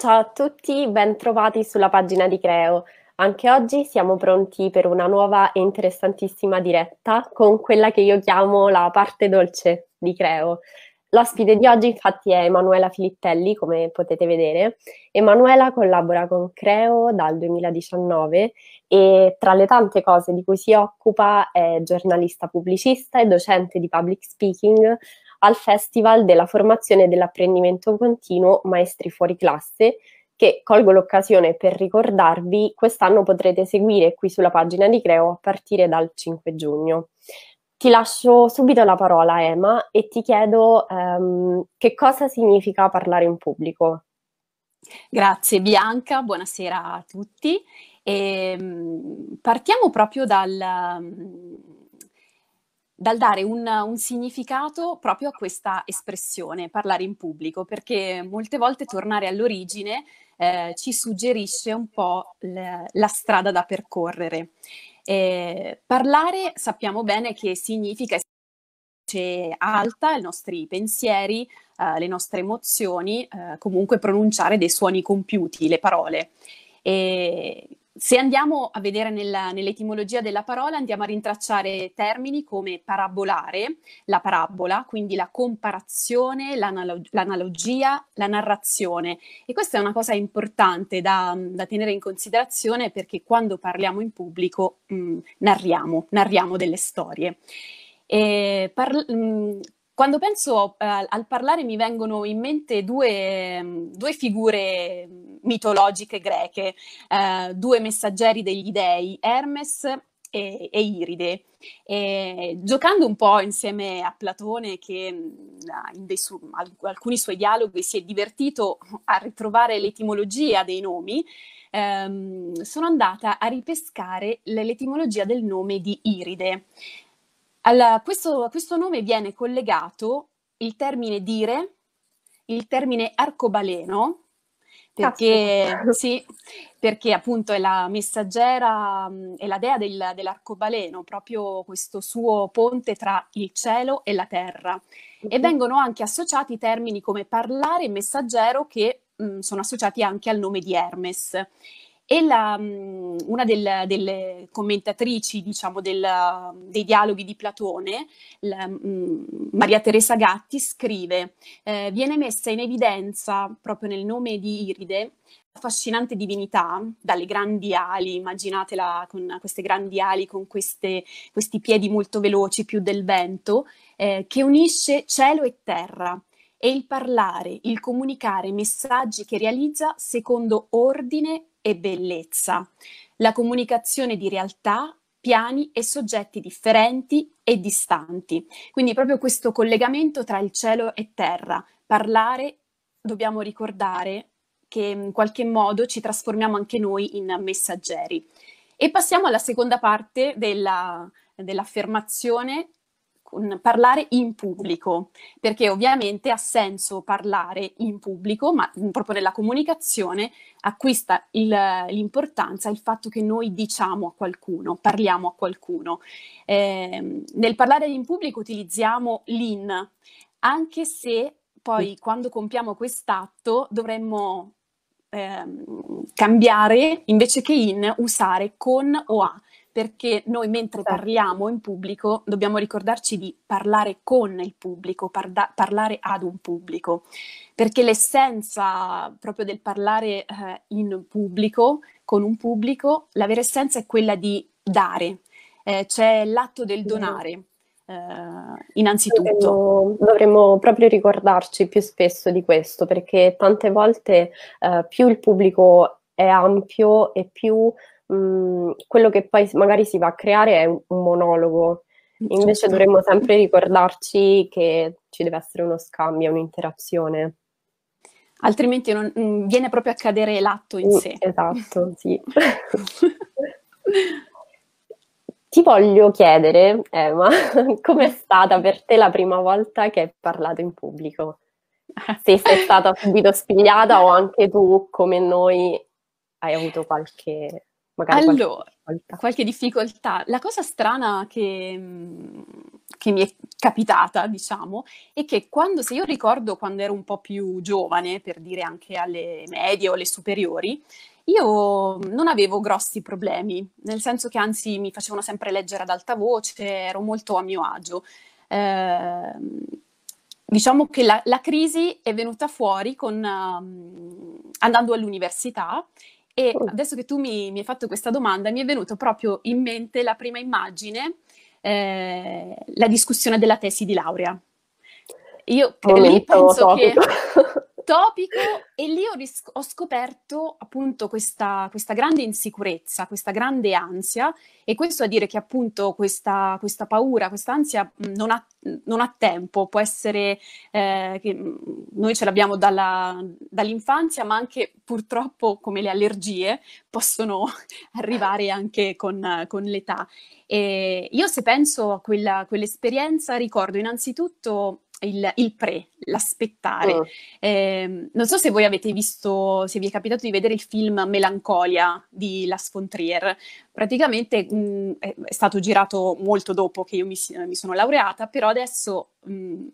Ciao a tutti, ben trovati sulla pagina di Creo. Anche oggi siamo pronti per una nuova e interessantissima diretta con quella che io chiamo la parte dolce di Creo. L'ospite di oggi infatti è Emanuela Filipelli, come potete vedere. Emanuela collabora con Creo dal 2019 e tra le tante cose di cui si occupa è giornalista pubblicista e docente di public speaking al Festival della Formazione e dell'Apprendimento Continuo Maestri Fuori Classe, che colgo l'occasione per ricordarvi, quest'anno potrete seguire qui sulla pagina di Creo a partire dal 5 giugno. Ti lascio subito la parola, Emma, e ti chiedo um, che cosa significa parlare in pubblico. Grazie Bianca, buonasera a tutti. E ehm, partiamo proprio dal, dal dare un, un, significato proprio a questa espressione, parlare in pubblico, perché molte volte tornare all'origine eh, ci suggerisce un po' le, la strada da percorrere. Eh, parlare sappiamo bene che significa alta i nostri pensieri, eh, le nostre emozioni, eh, comunque pronunciare dei suoni compiuti, le parole. E se andiamo a vedere nella, nell'etimologia della parola, andiamo a rintracciare termini come parabolare, la parabola, quindi la comparazione, l'analog- l'analogia, la narrazione. E questa è una cosa importante da, da tenere in considerazione perché quando parliamo in pubblico mh, mm, narriamo, narriamo delle storie. Par- mh, mm, quando penso eh, al parlare mi vengono in mente due, mm, due figure mm, mitologiche greche, eh, due messaggeri degli dei, Hermes e, e Iride. E, giocando un po' insieme a Platone, che mm, in su- alcuni suoi dialoghi si è divertito a ritrovare l'etimologia dei nomi, ehm, sono andata a ripescare l'etimologia del nome di Iride. Alla, questo, a questo nome viene collegato il termine dire, il termine arcobaleno, perché, sì, perché appunto è la messaggera, mm, è la dea del, dell'arcobaleno, proprio questo suo ponte tra il cielo e la terra. E mhm. vengono anche associati termini come parlare e messaggero che mh, mm, sono associati anche al nome di Hermes. E la, mhmm, una del, delle commentatrici, diciamo, del, dei dialoghi di Platone, la, mhmm, Maria Teresa Gatti, scrive: eh, Viene messa in evidenza proprio nel nome di Iride affascinante divinità, dalle grandi ali, immaginatela con queste grandi ali, con queste, questi piedi molto veloci, più del vento, eh, che unisce cielo e terra. E il parlare, il comunicare messaggi che realizza secondo ordine e bellezza, la comunicazione di realtà, piani e soggetti differenti e distanti. Quindi proprio questo collegamento tra il cielo e terra, parlare, dobbiamo ricordare che in qualche modo ci trasformiamo anche noi in messaggeri. E passiamo alla seconda parte della, dell'affermazione parlare in pubblico, perché ovviamente ha senso parlare in pubblico, ma proprio nella comunicazione acquista il, l'importanza il fatto che noi diciamo a qualcuno, parliamo a qualcuno. Eh, nel parlare in pubblico utilizziamo l'in, anche se poi quando compiamo quest'atto dovremmo eh, cambiare invece che in usare con o a perché noi mentre esatto. parliamo in pubblico dobbiamo ricordarci di parlare con il pubblico, parda- parlare ad un pubblico, perché l'essenza proprio del parlare eh, in pubblico, con un pubblico, la vera essenza è quella di dare, eh, c'è l'atto del donare. Eh, innanzitutto. Dovremmo, dovremmo, proprio ricordarci più spesso di questo perché tante volte eh, più il pubblico è ampio e più Mm, quello che poi magari si va a creare è un, monologo. Mm, Invece certo. dovremmo sempre ricordarci che ci deve essere uno scambio, un'interazione. Altrimenti non, mm, viene proprio a cadere l'atto in sé. Esatto, sì. Ti voglio chiedere, Emma, com'è stata per te la prima volta che hai parlato in pubblico? Se sei stata subito spigliata o anche tu, come noi, hai avuto qualche Magari allora, qualche, qualche difficoltà. La cosa strana che, mhmm, che, mi è capitata, diciamo, è che quando, se io ricordo quando ero un po' più giovane, per dire anche alle medie o alle superiori, io non avevo grossi problemi, nel senso che anzi mi facevano sempre leggere ad alta voce, ero molto a mio agio. Eh, diciamo che la, la, crisi è venuta fuori con, um, andando all'università e oh. adesso che tu mi, mi, hai fatto questa domanda, mi è venuto proprio in mente la prima immagine, eh, la discussione della tesi di laurea. Io Momento lì penso topico. che topico e lì ho, ris- ho scoperto appunto questa, questa, grande insicurezza, questa grande ansia e questo a dire che appunto questa, questa paura, questa ansia non ha, non ha tempo, può essere eh, che noi ce l'abbiamo dalla, dall'infanzia ma anche purtroppo come le allergie possono arrivare anche con, con l'età. E io se penso a quella, quell'esperienza ricordo innanzitutto il, il pre, l'aspettare. Mm. Eh, non so se voi avete visto, se vi è capitato di vedere il film Melancolia di Las Fontrier. Praticamente mh, mm, è stato girato molto dopo che io mi, mi sono laureata, però adesso... Mh, mm,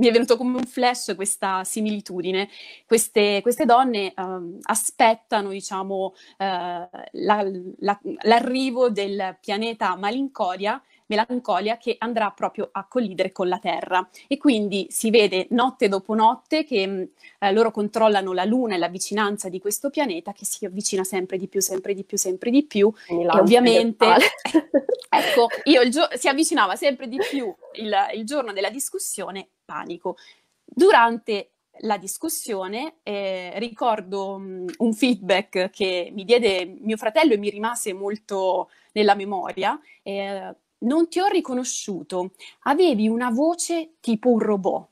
mi è venuto come un flash questa similitudine. Queste, queste donne uh, aspettano, diciamo, uh, la, la, l'arrivo del pianeta malinconia melancolia che andrà proprio a collidere con la Terra. E quindi si vede notte dopo notte che mm, eh, loro controllano la Luna e la vicinanza di questo pianeta che si avvicina sempre di più, sempre di più, sempre di più. e ovviamente, ecco, gio- si avvicinava sempre di più il, il giorno della discussione, panico. Durante la discussione, eh, ricordo um, un feedback che mi diede mio fratello e mi rimase molto nella memoria. Eh, non ti ho riconosciuto, avevi una voce tipo un robot.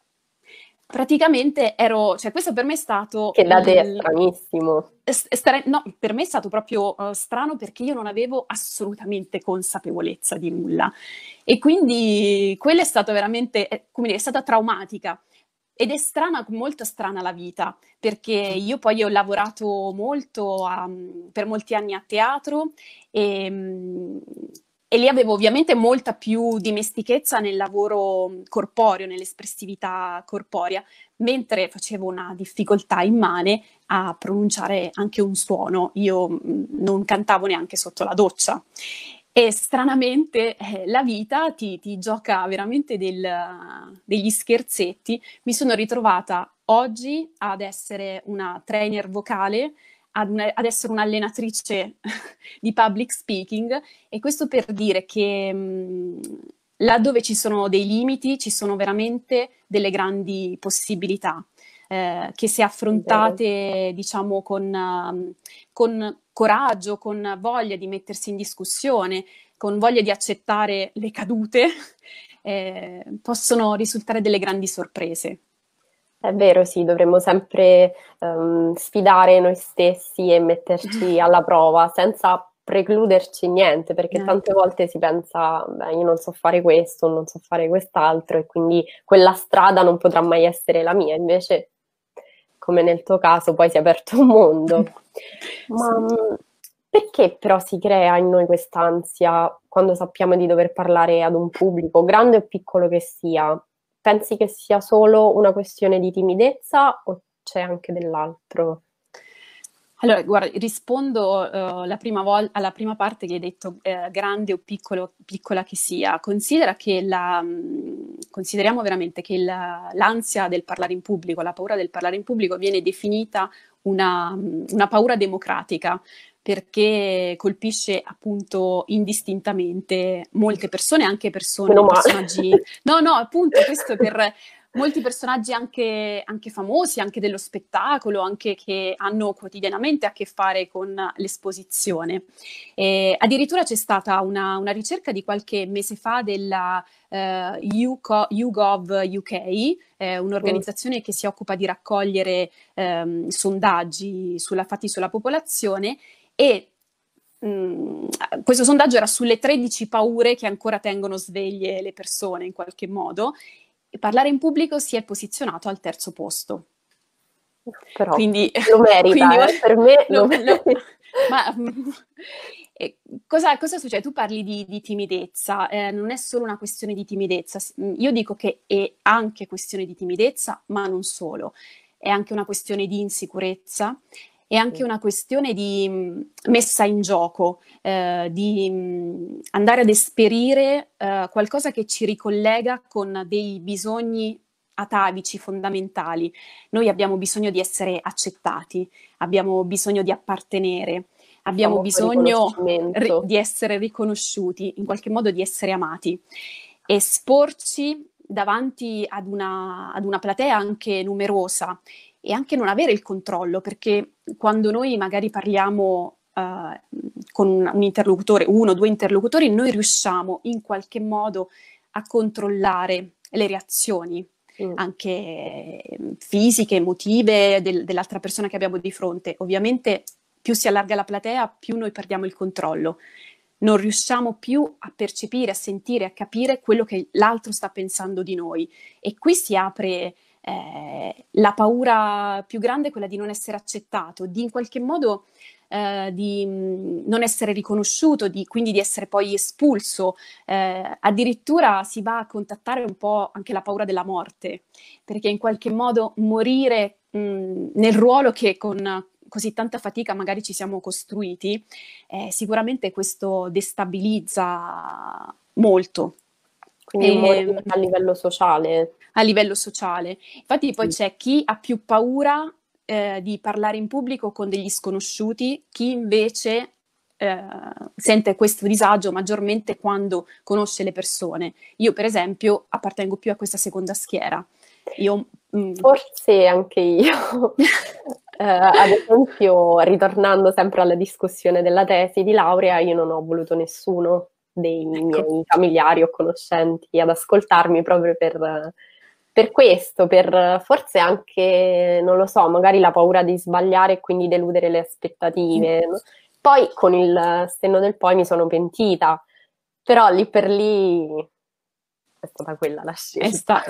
Praticamente ero, cioè questo per me è stato... Che da te è stranissimo. Stra- no, per me è stato proprio uh, strano perché io non avevo assolutamente consapevolezza di nulla. E quindi quella è stata veramente, eh, come dire, è stata traumatica. Ed è strana, molto strana la vita, perché io poi ho lavorato molto a, per molti anni a teatro e mm, e lì avevo ovviamente molta più dimestichezza nel lavoro corporeo, nell'espressività corporea, mentre facevo una difficoltà immane a pronunciare anche un suono. Io non cantavo neanche sotto la doccia. E stranamente eh, la vita ti, ti gioca veramente del, degli scherzetti. Mi sono ritrovata oggi ad essere una trainer vocale ad, una, ad essere un'allenatrice di public speaking e questo per dire che mh, mm, laddove ci sono dei limiti ci sono veramente delle grandi possibilità eh, che se affrontate diciamo con, mm, con coraggio, con voglia di mettersi in discussione, con voglia di accettare le cadute, eh, possono risultare delle grandi sorprese. È vero, sì, dovremmo sempre ehm, sfidare noi stessi e metterci alla prova senza precluderci niente, perché tante volte si pensa, beh, io non so fare questo, non so fare quest'altro e quindi quella strada non potrà mai essere la mia, invece come nel tuo caso poi si è aperto un mondo. Ma mm, perché però si crea in noi quest'ansia quando sappiamo di dover parlare ad un pubblico, grande o piccolo che sia? pensi che sia solo una questione di timidezza o c'è anche dell'altro? Allora, guarda, rispondo uh, prima vol- alla prima parte che hai detto, eh, grande o piccolo, piccola che sia. Considera che la, mh, mm, consideriamo veramente che il, l'ansia del parlare in pubblico, la paura del parlare in pubblico viene definita una, mm, una paura democratica, perché colpisce appunto indistintamente molte persone, anche persone, no, personaggi... No, no, appunto, questo per molti personaggi anche, anche, famosi, anche dello spettacolo, anche che hanno quotidianamente a che fare con l'esposizione. E addirittura c'è stata una, una, ricerca di qualche mese fa della eh, YouGov, YouGov UK, eh, un'organizzazione mm. che si occupa di raccogliere ehm, sondaggi sulla, fatti sulla popolazione e mh, mm, questo sondaggio era sulle 13 paure che ancora tengono sveglie le persone in qualche modo. E parlare in pubblico si è posizionato al terzo posto. Però quindi, lo merita, quindi, eh, per me lo, lo, ma, eh, cosa, cosa, succede? Tu parli di, di timidezza, eh, non è solo una questione di timidezza, mm, io dico che è anche questione di timidezza, ma non solo, è anche una questione di insicurezza, è anche una questione di mm, messa in gioco, eh, di mm, andare ad esperire eh, qualcosa che ci ricollega con dei bisogni atavici, fondamentali. Noi abbiamo bisogno di essere accettati, abbiamo bisogno di appartenere, abbiamo bisogno ri- di essere riconosciuti, in qualche modo di essere amati. Esporci davanti ad una, ad una platea anche numerosa e anche non avere il controllo, perché quando noi magari parliamo eh, con un, un interlocutore, uno o due interlocutori, noi riusciamo in qualche modo a controllare le reazioni mm. anche fisiche, emotive del, dell'altra persona che abbiamo di fronte. Ovviamente più si allarga la platea, più noi perdiamo il controllo. Non riusciamo più a percepire, a sentire, a capire quello che l'altro sta pensando di noi. E qui si apre eh, la paura più grande è quella di non essere accettato, di in qualche modo eh, di mm, non essere riconosciuto, di, quindi di essere poi espulso. Eh, addirittura si va a contattare un po' anche la paura della morte, perché in qualche modo morire mh, mm, nel ruolo che con così tanta fatica magari ci siamo costruiti, eh, sicuramente questo destabilizza molto. Quindi e, ehm a livello sociale a livello sociale. Infatti poi sì. c'è chi ha più paura eh, di parlare in pubblico con degli sconosciuti, chi invece eh, sente questo disagio maggiormente quando conosce le persone. Io per esempio appartengo più a questa seconda schiera. Io, mh... Mm, Forse anche io. Eh, ad esempio, ritornando sempre alla discussione della tesi di laurea, io non ho voluto nessuno dei ecco. miei familiari o conoscenti ad ascoltarmi proprio per per questo, per forse anche, non lo so, magari la paura di sbagliare e quindi deludere le aspettative. No? Mm. Poi con il senno del poi mi sono pentita, però lì per lì è stata quella la scelta.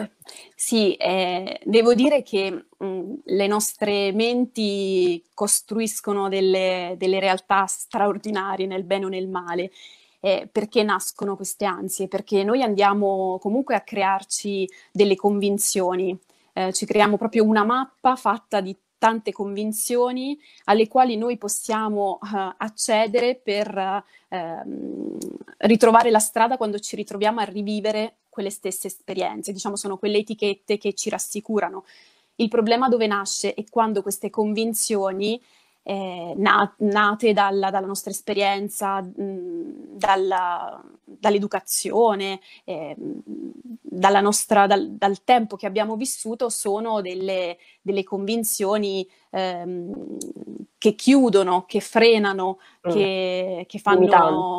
sì, eh, devo dire che mh, mm, le nostre menti costruiscono delle, delle, realtà straordinarie nel bene o nel male eh, perché nascono queste ansie, perché noi andiamo comunque a crearci delle convinzioni, eh, ci creiamo proprio una mappa fatta di tante convinzioni alle quali noi possiamo uh, accedere per uh, ritrovare la strada quando ci ritroviamo a rivivere quelle stesse esperienze, diciamo sono quelle etichette che ci rassicurano. Il problema dove nasce è quando queste convinzioni eh, na- nate dalla, dalla, nostra esperienza, mh, dalla, dall'educazione, eh, dalla nostra, dal, dal, tempo che abbiamo vissuto, sono delle, delle convinzioni ehm, che chiudono, che frenano, mm. che, che, fanno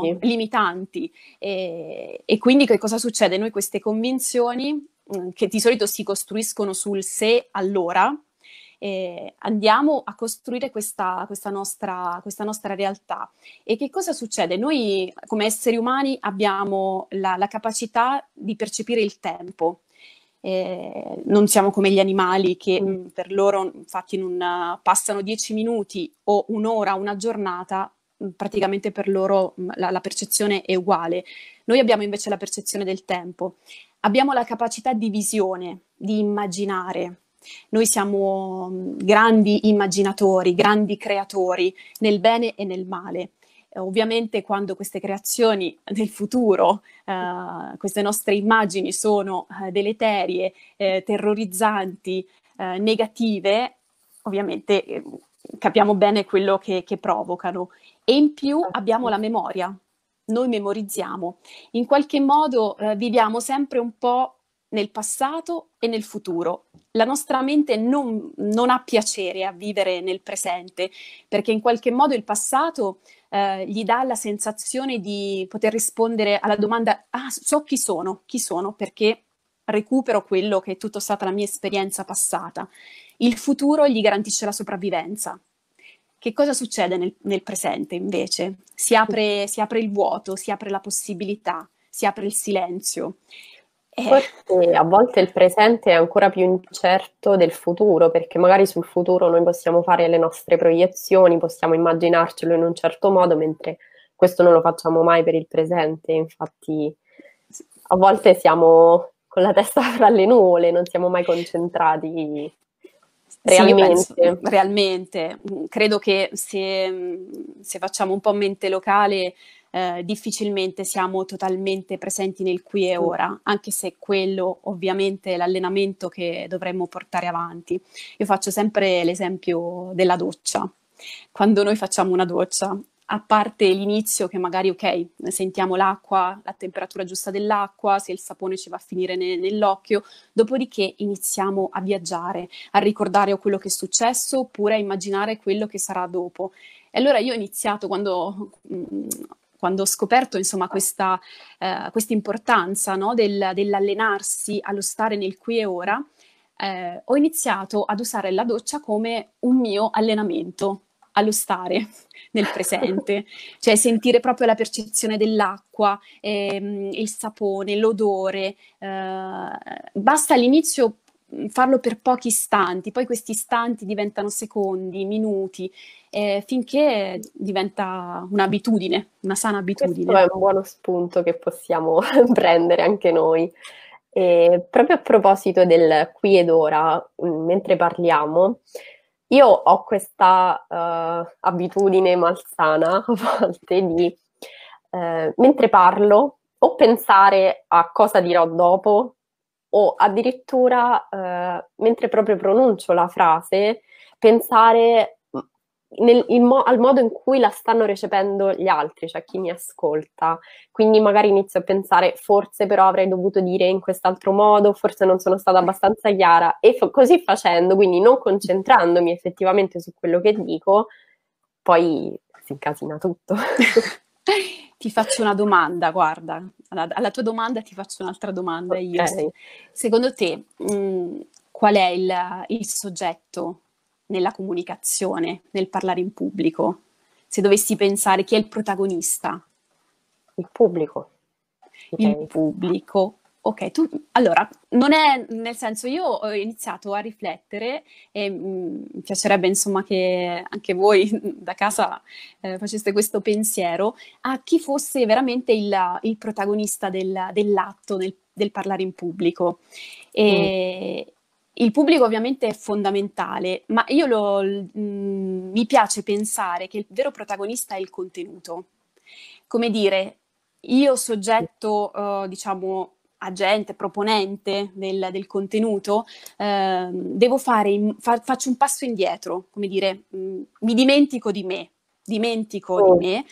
limitanti. limitanti. E, e quindi che cosa succede? Noi queste convinzioni, mh, che di solito si costruiscono sul se allora, eh, andiamo a costruire questa, questa, nostra, questa, nostra, realtà. E che cosa succede? Noi come esseri umani abbiamo la, la capacità di percepire il tempo. Eh, non siamo come gli animali che mh, mm. mm, per loro infatti una, passano dieci minuti o un'ora, una giornata, mh, mm, praticamente per loro mh, la, la percezione è uguale. Noi abbiamo invece la percezione del tempo, abbiamo la capacità di visione, di immaginare, noi siamo mm, grandi immaginatori, grandi creatori nel bene e nel male. Eh, ovviamente quando queste creazioni del futuro, eh, queste nostre immagini sono eh, deleterie, eh, terrorizzanti, eh, negative, ovviamente capiamo bene quello che, che provocano. E in più certo. abbiamo la memoria, noi memorizziamo. In qualche modo eh, viviamo sempre un po' nel passato e nel futuro. La nostra mente non, non, ha piacere a vivere nel presente, perché in qualche modo il passato eh, gli dà la sensazione di poter rispondere alla domanda, ah, so chi sono, chi sono, perché recupero quello che è tutta stata la mia esperienza passata. Il futuro gli garantisce la sopravvivenza. Che cosa succede nel, nel presente invece? Si apre, si apre il vuoto, si apre la possibilità, si apre il silenzio. Eh. Forse a volte il presente è ancora più incerto del futuro, perché magari sul futuro noi possiamo fare le nostre proiezioni, possiamo immaginarcelo in un certo modo, mentre questo non lo facciamo mai per il presente. Infatti, a volte siamo con la testa fra le nuvole, non siamo mai concentrati Realmente. Sì, penso, realmente. Mm, credo che se, mm, se, facciamo un po' mente locale eh, difficilmente siamo totalmente presenti nel qui e mm. ora, anche se quello ovviamente è l'allenamento che dovremmo portare avanti. Io faccio sempre l'esempio della doccia. Quando noi facciamo una doccia, a parte l'inizio che magari ok, sentiamo l'acqua, la temperatura giusta dell'acqua, se il sapone ci va a finire ne- nell'occhio, dopodiché iniziamo a viaggiare, a ricordare quello che è successo oppure a immaginare quello che sarà dopo. E allora io ho iniziato quando mh, mm, quando ho scoperto insomma, questa eh, importanza no, del, dell'allenarsi allo stare nel qui e ora, eh, ho iniziato ad usare la doccia come un mio allenamento allo stare nel presente, cioè sentire proprio la percezione dell'acqua, ehm, il sapone, l'odore. Eh, basta all'inizio farlo per pochi istanti, poi questi istanti diventano secondi, minuti, eh, finché diventa un'abitudine, una sana abitudine. Questo è un buono spunto che possiamo prendere anche noi. E proprio a proposito del qui ed ora, mm, mentre parliamo, io ho questa uh, abitudine malsana a volte di, uh, mentre parlo, o pensare a cosa dirò dopo o addirittura eh, mentre proprio pronuncio la frase, pensare mm, nel, mo- al modo in cui la stanno recependo gli altri, cioè chi mi ascolta. Quindi magari inizio a pensare forse però avrei dovuto dire in quest'altro modo, forse non sono stata abbastanza chiara e f- così facendo, quindi non concentrandomi effettivamente su quello che dico, poi si incasina tutto. ti faccio una domanda, guarda, alla, alla, tua domanda ti faccio un'altra domanda okay. io. Secondo te mh, mm, qual è il, il soggetto nella comunicazione, nel parlare in pubblico? Se dovessi pensare chi è il protagonista? Il pubblico. Il pubblico, Ok, tu allora non è nel senso io ho iniziato a riflettere e mm, mi piacerebbe insomma che anche voi da casa eh, faceste questo pensiero a chi fosse veramente il, il protagonista del, dell'atto, del, del, parlare in pubblico. E, mm. Il pubblico ovviamente è fondamentale, ma io lo, mh, mm, mi piace pensare che il vero protagonista è il contenuto. Come dire, io soggetto, uh, diciamo, agente, proponente del, del contenuto, eh, devo fare, fa, faccio un passo indietro, come dire, mh, mm, mi dimentico di me, dimentico oh. di me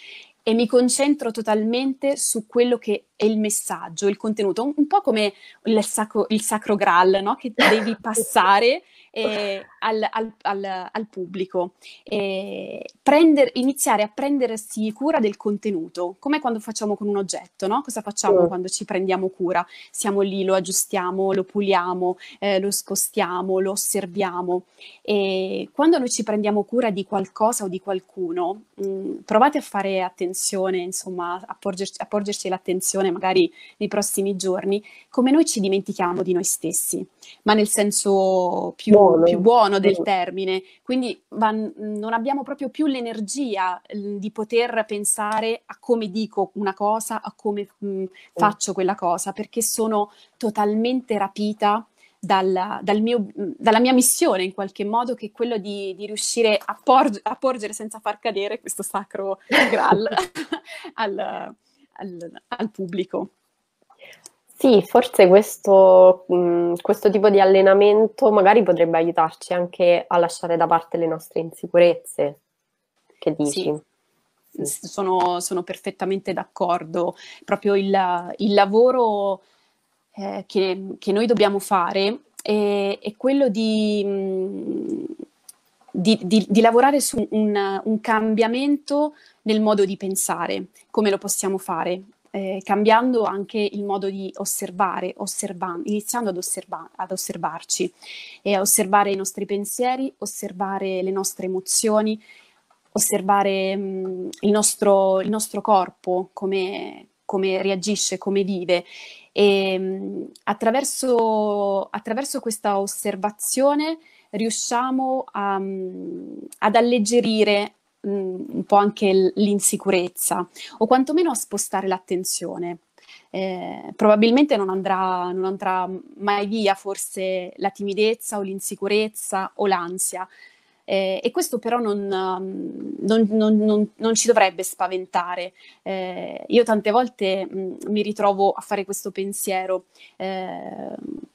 e mi concentro totalmente su quello che è il messaggio, il contenuto, un, un po' come il, sacro, il sacro graal, no? che devi passare e, al, al, al, al pubblico, eh, prender, iniziare a prendersi cura del contenuto, come quando facciamo con un oggetto, no? Cosa facciamo sì. quando ci prendiamo cura? Siamo lì, lo aggiustiamo, lo puliamo, eh, lo scostiamo, lo osserviamo. E quando noi ci prendiamo cura di qualcosa o di qualcuno, mh, mm, provate a fare attenzione, insomma, a porgerci, a porgerci l'attenzione magari nei prossimi giorni, come noi ci dimentichiamo di noi stessi, ma nel senso più buono, più buono buono del termine, quindi van, non abbiamo proprio più l'energia di poter pensare a come dico una cosa, a come mh, mm, faccio quella cosa, perché sono totalmente rapita dalla, dal mio, mm, dalla mia missione in qualche modo, che è quello di, di riuscire a, porg- a, porgere senza far cadere questo sacro Graal al, al, al pubblico. Sì, forse questo, mh, mm, questo tipo di allenamento magari potrebbe aiutarci anche a lasciare da parte le nostre insicurezze. Che dici? Sì. Sono, sono, perfettamente d'accordo. Proprio il, il lavoro eh, che, che, noi dobbiamo fare è, è quello di, mm, di, di, di, lavorare su un, un cambiamento nel modo di pensare. Come lo possiamo fare? eh, cambiando anche il modo di osservare, osserva- iniziando ad, osserva- ad osservarci e a osservare i nostri pensieri, osservare le nostre emozioni, osservare mh, mm, il, nostro, il, nostro, corpo, come, come reagisce, come vive. E, mh, mm, attraverso, attraverso, questa osservazione riusciamo a, mm, ad alleggerire, un po' anche l'insicurezza o quantomeno a spostare l'attenzione. Eh, probabilmente non andrà, non andrà mai via forse la timidezza o l'insicurezza o l'ansia, eh, e questo però non, non, non, non ci dovrebbe spaventare. Eh, io tante volte mh, mi ritrovo a fare questo pensiero. Eh,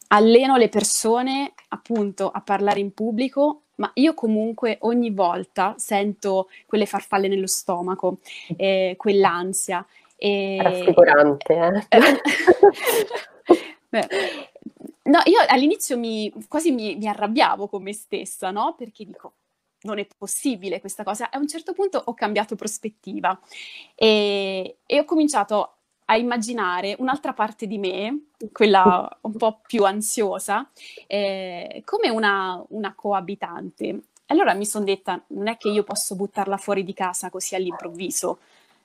alleno le persone appunto a parlare in pubblico, ma io comunque ogni volta sento quelle farfalle nello stomaco, eh, quell'ansia. E... Rassicurante, eh? Beh, no, io all'inizio mi, quasi mi, mi arrabbiavo con me stessa, no? Perché dico, non è possibile questa cosa. A un certo punto ho cambiato prospettiva e, e ho cominciato a immaginare un'altra parte di me, quella un po' più ansiosa, eh, come una, una coabitante. Allora mi sono detta, non è che io posso buttarla fuori di casa così all'improvviso.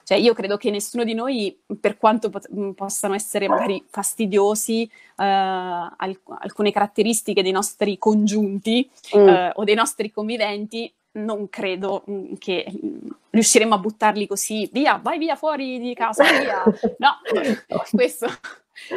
Cioè, io credo che nessuno di noi, per quanto pot- mm, possano essere magari fastidiosi eh, alc- alcune caratteristiche dei nostri congiunti mm. eh, o dei nostri conviventi, non credo mm, che mm, riusciremo a buttarli così, via, vai via fuori di casa, via. No, questo,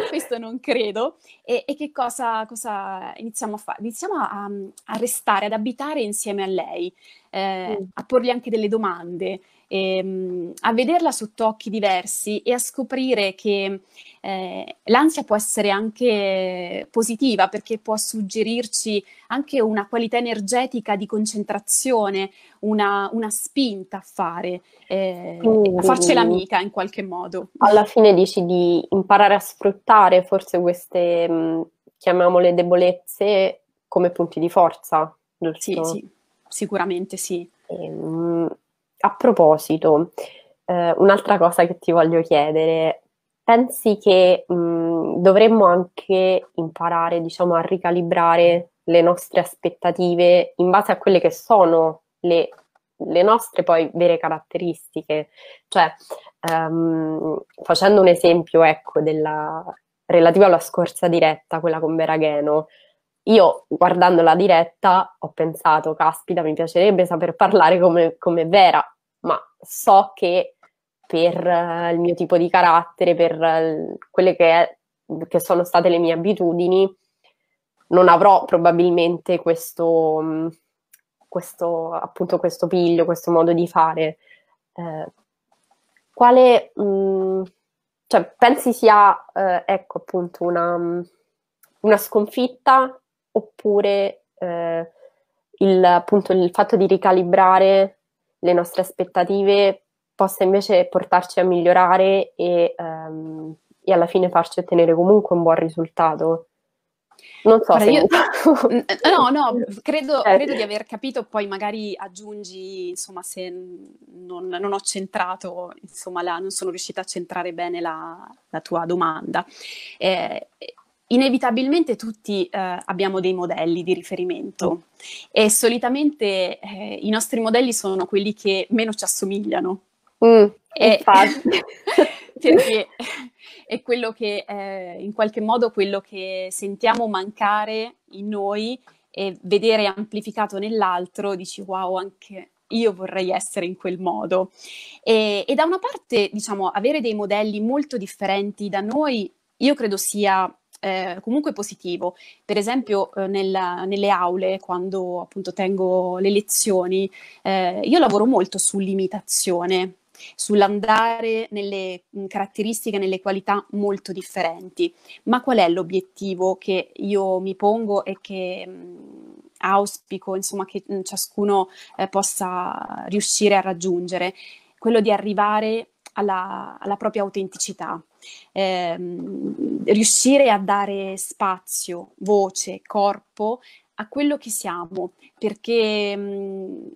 questo non credo. E, e che cosa, cosa, iniziamo a fare? Iniziamo a, a, restare, ad abitare insieme a lei, eh, mm. a porgli anche delle domande, ehm, a vederla sotto occhi diversi e a scoprire che eh, l'ansia può essere anche positiva perché può suggerirci anche una qualità energetica di concentrazione, una, una spinta a fare, eh, Quindi, a farcela amica in qualche modo. Alla fine dici di imparare a sfruttare forse queste, mm, chiamiamole debolezze, come punti di forza, giusto? Sì, sì, sicuramente sì. Ehm, a proposito, eh, un'altra cosa che ti voglio chiedere, pensi che mh, mm, dovremmo anche imparare, diciamo, a ricalibrare le nostre aspettative in base a quelle che sono le, le nostre poi vere caratteristiche? Cioè, um, facendo un esempio, ecco, della, relativo alla scorsa diretta, quella con Veragheno, io guardando la diretta ho pensato, caspita, mi piacerebbe saper parlare come, come Vera, ma so che per uh, il mio tipo di carattere, per uh, quelle che, è, che, sono state le mie abitudini, non avrò probabilmente questo, mh, mm, questo, appunto, questo piglio, questo modo di fare. Eh, quale, mh, mm, cioè, pensi sia, eh, ecco, appunto, una, mm, una sconfitta oppure eh, il, appunto, il fatto di ricalibrare le nostre aspettative possa invece portarci a migliorare e, um, e, alla fine farci ottenere comunque un buon risultato. Non so se... Io... no, no, credo, eh. credo, di aver capito, poi magari aggiungi, insomma, se non, non ho centrato, insomma, la, non sono riuscita a centrare bene la, la tua domanda. Eh, inevitabilmente tutti eh, abbiamo dei modelli di riferimento e solitamente eh, i nostri modelli sono quelli che meno ci assomigliano. Mm, e, perché è quello che, eh, in qualche modo, quello che sentiamo mancare in noi e vedere amplificato nell'altro, dici wow, anche, io vorrei essere in quel modo. E, e, da una parte, diciamo, avere dei modelli molto differenti da noi, io credo sia eh, comunque positivo. Per esempio eh, nella, nelle aule, quando appunto tengo le lezioni, eh, io lavoro molto sull'imitazione, sull'andare nelle mm, caratteristiche, nelle qualità molto differenti. Ma qual è l'obiettivo che io mi pongo e che mh, mm, auspico insomma, che mm, ciascuno eh, possa riuscire a raggiungere? Quello di arrivare alla, alla propria autenticità. Eh, riuscire a dare spazio, voce, corpo a quello che siamo, perché mh, mm,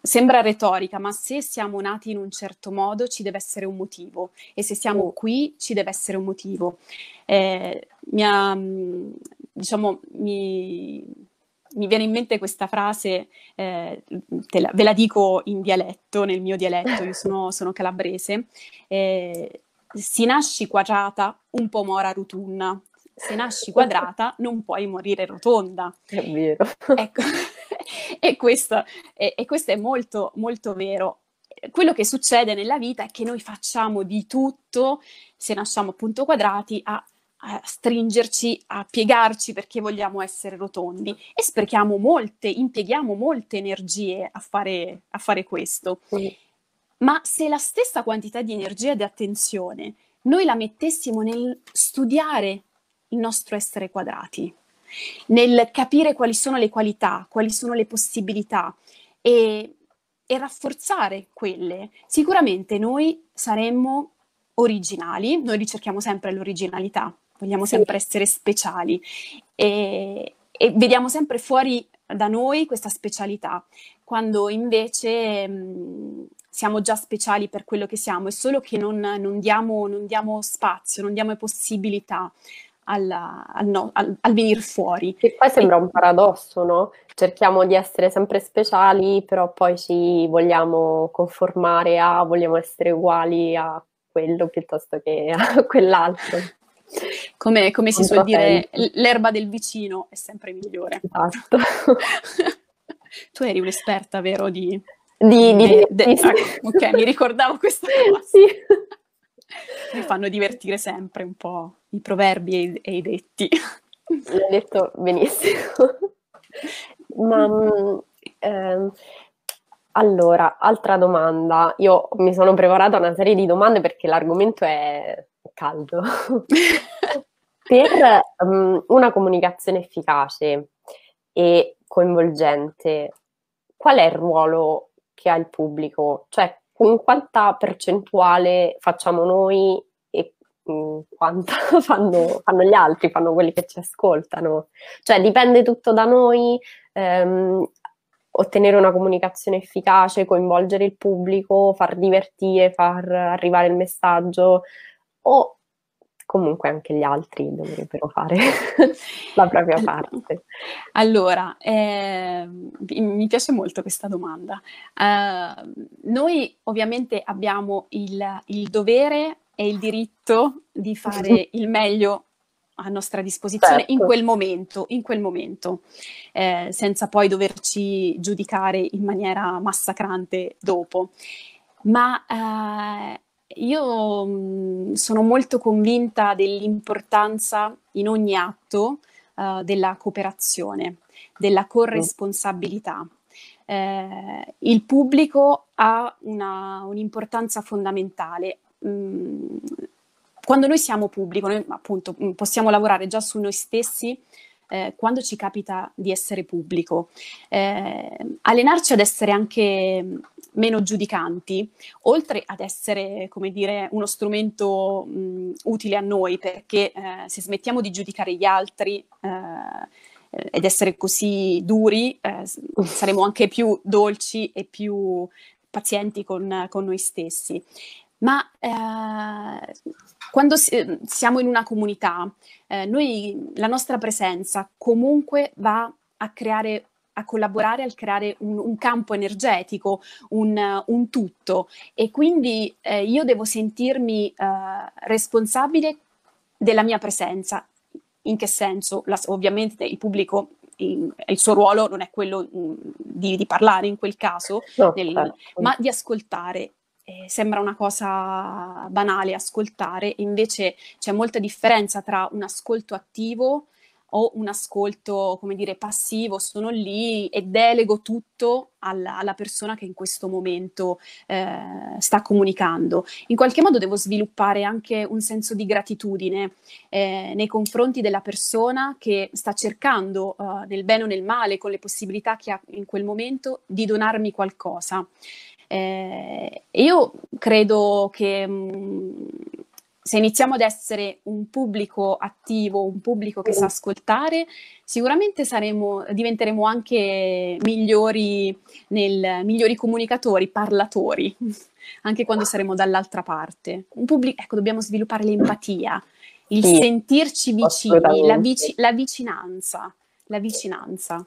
sembra retorica, ma se siamo nati in un certo modo ci deve essere un motivo e se siamo oh. qui ci deve essere un motivo. Eh, mia, mm, diciamo, mi, mi viene in mente questa frase, eh, la, ve la dico in dialetto, nel mio dialetto, io sono, sono calabrese, eh, si nasci quadrata, un po' mora rotunna. Se nasci quadrata, non puoi morire rotonda. È vero. Ecco, e, questo, e, e questo è molto, molto vero quello che succede nella vita è che noi facciamo di tutto, se nasciamo appunto quadrati, a a stringerci, a piegarci perché vogliamo essere rotondi e sprechiamo molte, impieghiamo molte energie a fare, a fare questo. Sì. Ma se la stessa quantità di energia e di attenzione noi la mettessimo nel studiare il nostro essere quadrati, nel capire quali sono le qualità, quali sono le possibilità e, e rafforzare quelle, sicuramente noi saremmo originali, noi ricerchiamo sempre l'originalità, vogliamo sempre essere speciali e, e vediamo sempre fuori da noi questa specialità, quando invece mh, mm, siamo già speciali per quello che siamo, è solo che non, non, diamo, non diamo, spazio, non diamo possibilità alla, al, no, al, al venire fuori. E poi sembra e... un paradosso, no? Cerchiamo di essere sempre speciali, però poi ci vogliamo conformare a, vogliamo essere uguali a quello piuttosto che a quell'altro. Come, come si suol dire, l'erba del vicino è sempre migliore. Esatto. tu eri un'esperta, vero? Di, di, di, de, de, sì. Ah, ok, mi ricordavo questa cosa. Sì. Mi fanno divertire sempre un po' i proverbi e, e i detti. L'hai detto benissimo. Ma mm, ehm, allora, altra domanda. Io mi sono preparata una serie di domande perché l'argomento è caldo, per um, una comunicazione efficace e coinvolgente, qual è il ruolo che ha il pubblico? Cioè, con quanta percentuale facciamo noi e mh, mm, quanta fanno, fanno, gli altri, fanno quelli che ci ascoltano? Cioè, dipende tutto da noi. Ehm, ottenere una comunicazione efficace, coinvolgere il pubblico, far divertire, far arrivare il messaggio, o comunque anche gli altri dovrebbero fare la propria parte. Allora, eh, mi piace molto questa domanda. Uh, noi ovviamente abbiamo il, il dovere e il diritto di fare il meglio a nostra disposizione certo. in quel momento, in quel momento eh, senza poi doverci giudicare in maniera massacrante dopo. Ma eh, io mm, sono molto convinta dell'importanza in ogni atto uh, della cooperazione, della corresponsabilità. Eh, il pubblico ha una, un'importanza fondamentale. Mm, quando noi siamo pubblico, noi appunto mm, possiamo lavorare già su noi stessi, eh, quando ci capita di essere pubblico. Eh, allenarci ad essere anche mm, meno giudicanti, oltre ad essere, come dire, uno strumento mh, mm, utile a noi, perché eh, se smettiamo di giudicare gli altri eh, ed essere così duri, eh, saremo anche più dolci e più pazienti con, con noi stessi ma eh, quando si, siamo in una comunità, eh, noi, la nostra presenza comunque va a creare a collaborare al creare un, un campo energetico, un, un, tutto e quindi eh, io devo sentirmi eh, responsabile della mia presenza. In che senso? La, ovviamente il pubblico, in, il suo ruolo non è quello in, mm, di, di, parlare in quel caso, no, nel, certo. ma di ascoltare eh, sembra una cosa banale ascoltare, invece c'è molta differenza tra un ascolto attivo o un ascolto, come dire, passivo, sono lì e delego tutto alla, alla persona che in questo momento eh, sta comunicando. In qualche modo devo sviluppare anche un senso di gratitudine eh, nei confronti della persona che sta cercando, eh, nel bene o nel male, con le possibilità che ha in quel momento, di donarmi qualcosa. Eh, io credo che mm, se iniziamo ad essere un pubblico attivo, un pubblico che sa ascoltare, sicuramente saremo, diventeremo anche migliori, nel, migliori comunicatori, parlatori, anche quando saremo dall'altra parte. Pubblico, ecco, dobbiamo sviluppare l'empatia, il sì, sentirci vicini, la, vic- la vicinanza, la vicinanza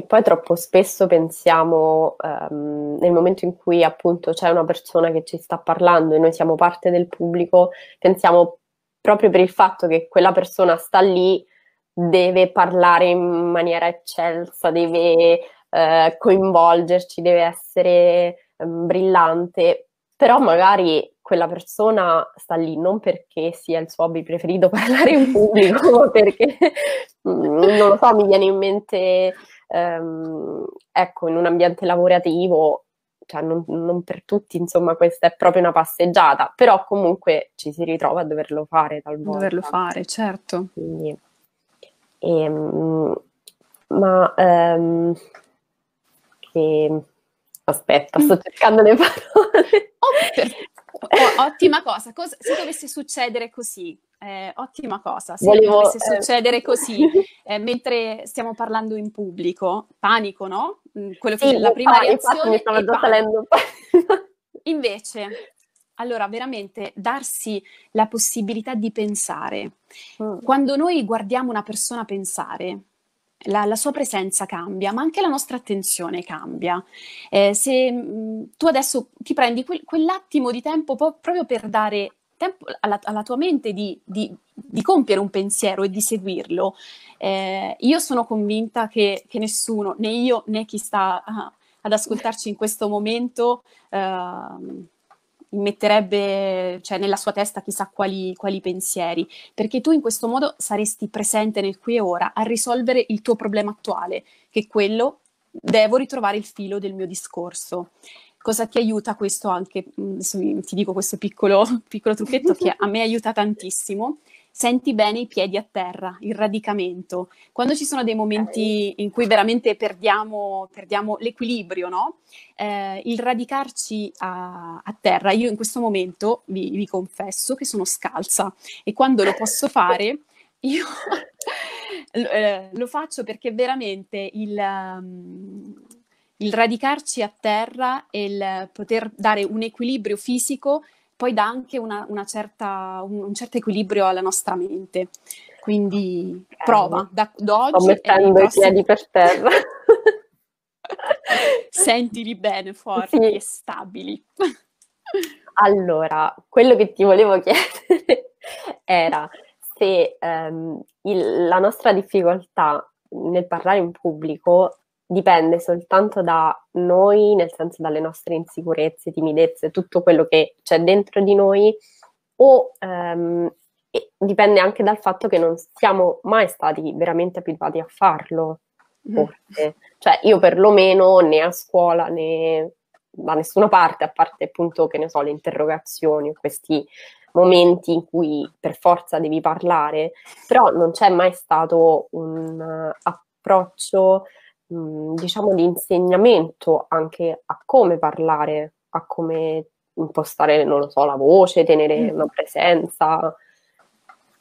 che poi troppo spesso pensiamo ehm, nel momento in cui appunto c'è una persona che ci sta parlando e noi siamo parte del pubblico, pensiamo proprio per il fatto che quella persona sta lì, deve parlare in maniera eccelsa, deve eh, coinvolgerci, deve essere eh, brillante, però magari quella persona sta lì non perché sia il suo hobby preferito parlare in pubblico, perché mm, non lo so, mi viene in mente, ehm, ecco, in un ambiente lavorativo, cioè non, non, per tutti, insomma, questa è proprio una passeggiata, però comunque ci si ritrova a doverlo fare talvolta. Doverlo fare, certo. Quindi, ehm, ma ehm, che aspetta, sto mm. cercando le parole. Oh, per Oh, ottima cosa. cosa, se dovesse succedere così, eh, ottima cosa, se Volevo, dovesse eh, succedere così, eh, mentre stiamo parlando in pubblico, panico, no? Mm, quello che sì, la prima fa, reazione mi stava già salendo. Invece, allora, veramente darsi la possibilità di pensare. Mm. Quando noi guardiamo una persona pensare, la, la, sua presenza cambia, ma anche la nostra attenzione cambia. Eh, se mh, mm, tu adesso ti prendi quel, quell'attimo di tempo po- proprio per dare tempo alla, alla tua mente di, di, di, compiere un pensiero e di seguirlo, eh, io sono convinta che, che, nessuno, né io né chi sta uh, ad ascoltarci in questo momento, uh, metterebbe cioè, nella sua testa chissà quali, quali, pensieri, perché tu in questo modo saresti presente nel qui e ora a risolvere il tuo problema attuale, che è quello devo ritrovare il filo del mio discorso. Cosa ti aiuta questo anche? Mm, ti dico questo piccolo, piccolo trucchetto che a me aiuta tantissimo senti bene i piedi a terra, il radicamento. Quando ci sono dei momenti in cui veramente perdiamo, perdiamo l'equilibrio, no? eh, il radicarci a, a, terra, io in questo momento vi, vi confesso che sono scalza e quando lo posso fare io... Eh, lo faccio perché veramente il, ehm, il, radicarci a terra e il poter dare un equilibrio fisico poi dà anche una, una certa, un, un, certo equilibrio alla nostra mente. Quindi prova, da, da oggi... Sto mettendo prossimo... i piedi per terra. Sentili bene, forti sì. e stabili. Allora, quello che ti volevo chiedere era se um, il, la nostra difficoltà nel parlare in pubblico dipende soltanto da noi, nel senso dalle nostre insicurezze, timidezze, tutto quello che c'è dentro di noi, o ehm, dipende anche dal fatto che non siamo mai stati veramente abituati a farlo. Mhm. Forse. Cioè, io perlomeno né a scuola né da nessuna parte, a parte appunto, che ne so, le interrogazioni o questi momenti in cui per forza devi parlare, però non c'è mai stato un approccio diciamo di insegnamento anche a come parlare, a come impostare, non lo so, la voce, tenere mm. una presenza.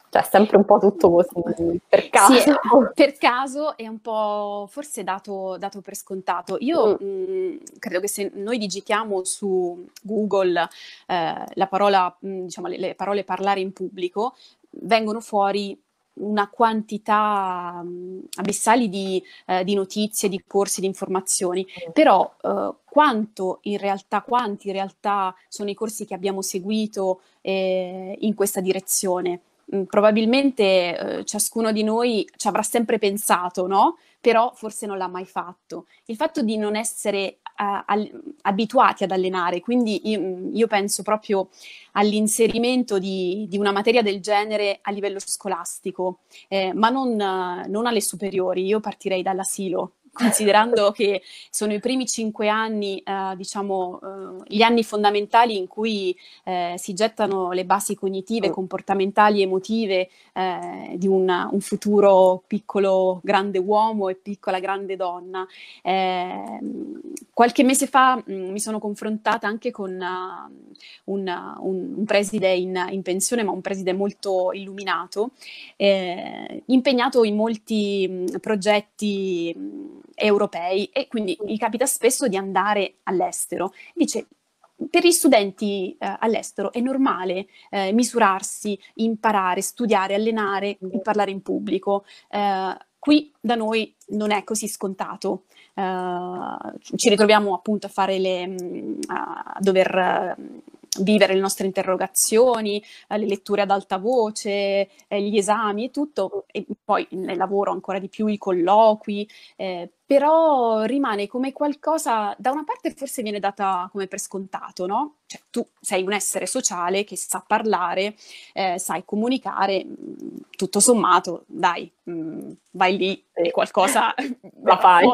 Cioè, sempre un po' tutto così per caso. Sì, per caso è un po' forse dato, dato per scontato. Io mm. mh, credo che se noi digitiamo su Google eh, parola, mh, diciamo, le, le parole parlare in pubblico, vengono fuori una quantità um, abissali di, eh, di, notizie, di corsi, di informazioni, però eh, quanto in realtà, quanti in realtà sono i corsi che abbiamo seguito eh, in questa direzione? Mm, probabilmente eh, ciascuno di noi ci avrà sempre pensato, no? Però forse non l'ha mai fatto. Il fatto di non essere eh, al, abituati ad allenare, quindi io, mm, io penso proprio all'inserimento di, di, una materia del genere a livello scolastico, eh, ma non, non alle superiori, io partirei dall'asilo, considerando che sono i primi cinque anni, eh, diciamo, eh, gli anni fondamentali in cui eh, si gettano le basi cognitive, mm. comportamentali, emotive eh, di una, un futuro piccolo grande uomo e piccola grande donna. Eh, qualche mese fa mh, mm, mi sono confrontata anche con uh, un, un, un, preside in, in, pensione, ma un preside molto illuminato, impegnato in molti mh, mm, progetti. Mh, europei e quindi gli capita spesso di andare all'estero. Dice, per gli studenti eh, all'estero è normale eh, misurarsi, imparare, studiare, allenare e parlare in pubblico. Eh, qui da noi non è così scontato. Eh, ci ritroviamo appunto a, fare le, mm, a dover vivere le nostre interrogazioni, eh, le letture ad alta voce, eh, gli esami, e tutto, e poi nel lavoro ancora di più i colloqui, eh, però rimane come qualcosa, da una parte forse viene data come per scontato, no? Cioè tu sei un essere sociale che sa parlare, eh, sai comunicare, mm, tutto sommato, dai, mh, mm, vai lì e qualcosa la fai.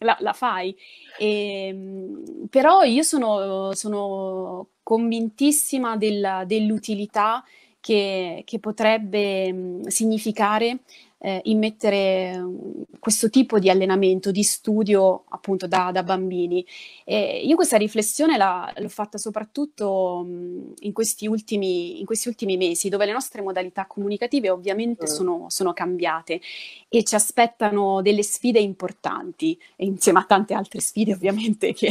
la, la fai. E, ehm, però io sono, sono convintissima della, dell'utilità che, che potrebbe mh, significare eh, immettere mm, questo tipo di allenamento, di studio appunto da, da bambini. E io questa riflessione la, l'ho fatta soprattutto mm, in questi, ultimi, in questi, ultimi, mesi, dove le nostre modalità comunicative ovviamente sono, sono cambiate e ci aspettano delle sfide importanti, insieme a tante altre sfide ovviamente che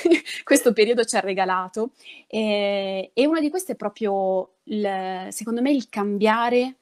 questo periodo ci ha regalato. E, e una di queste è proprio, il, secondo me, il cambiare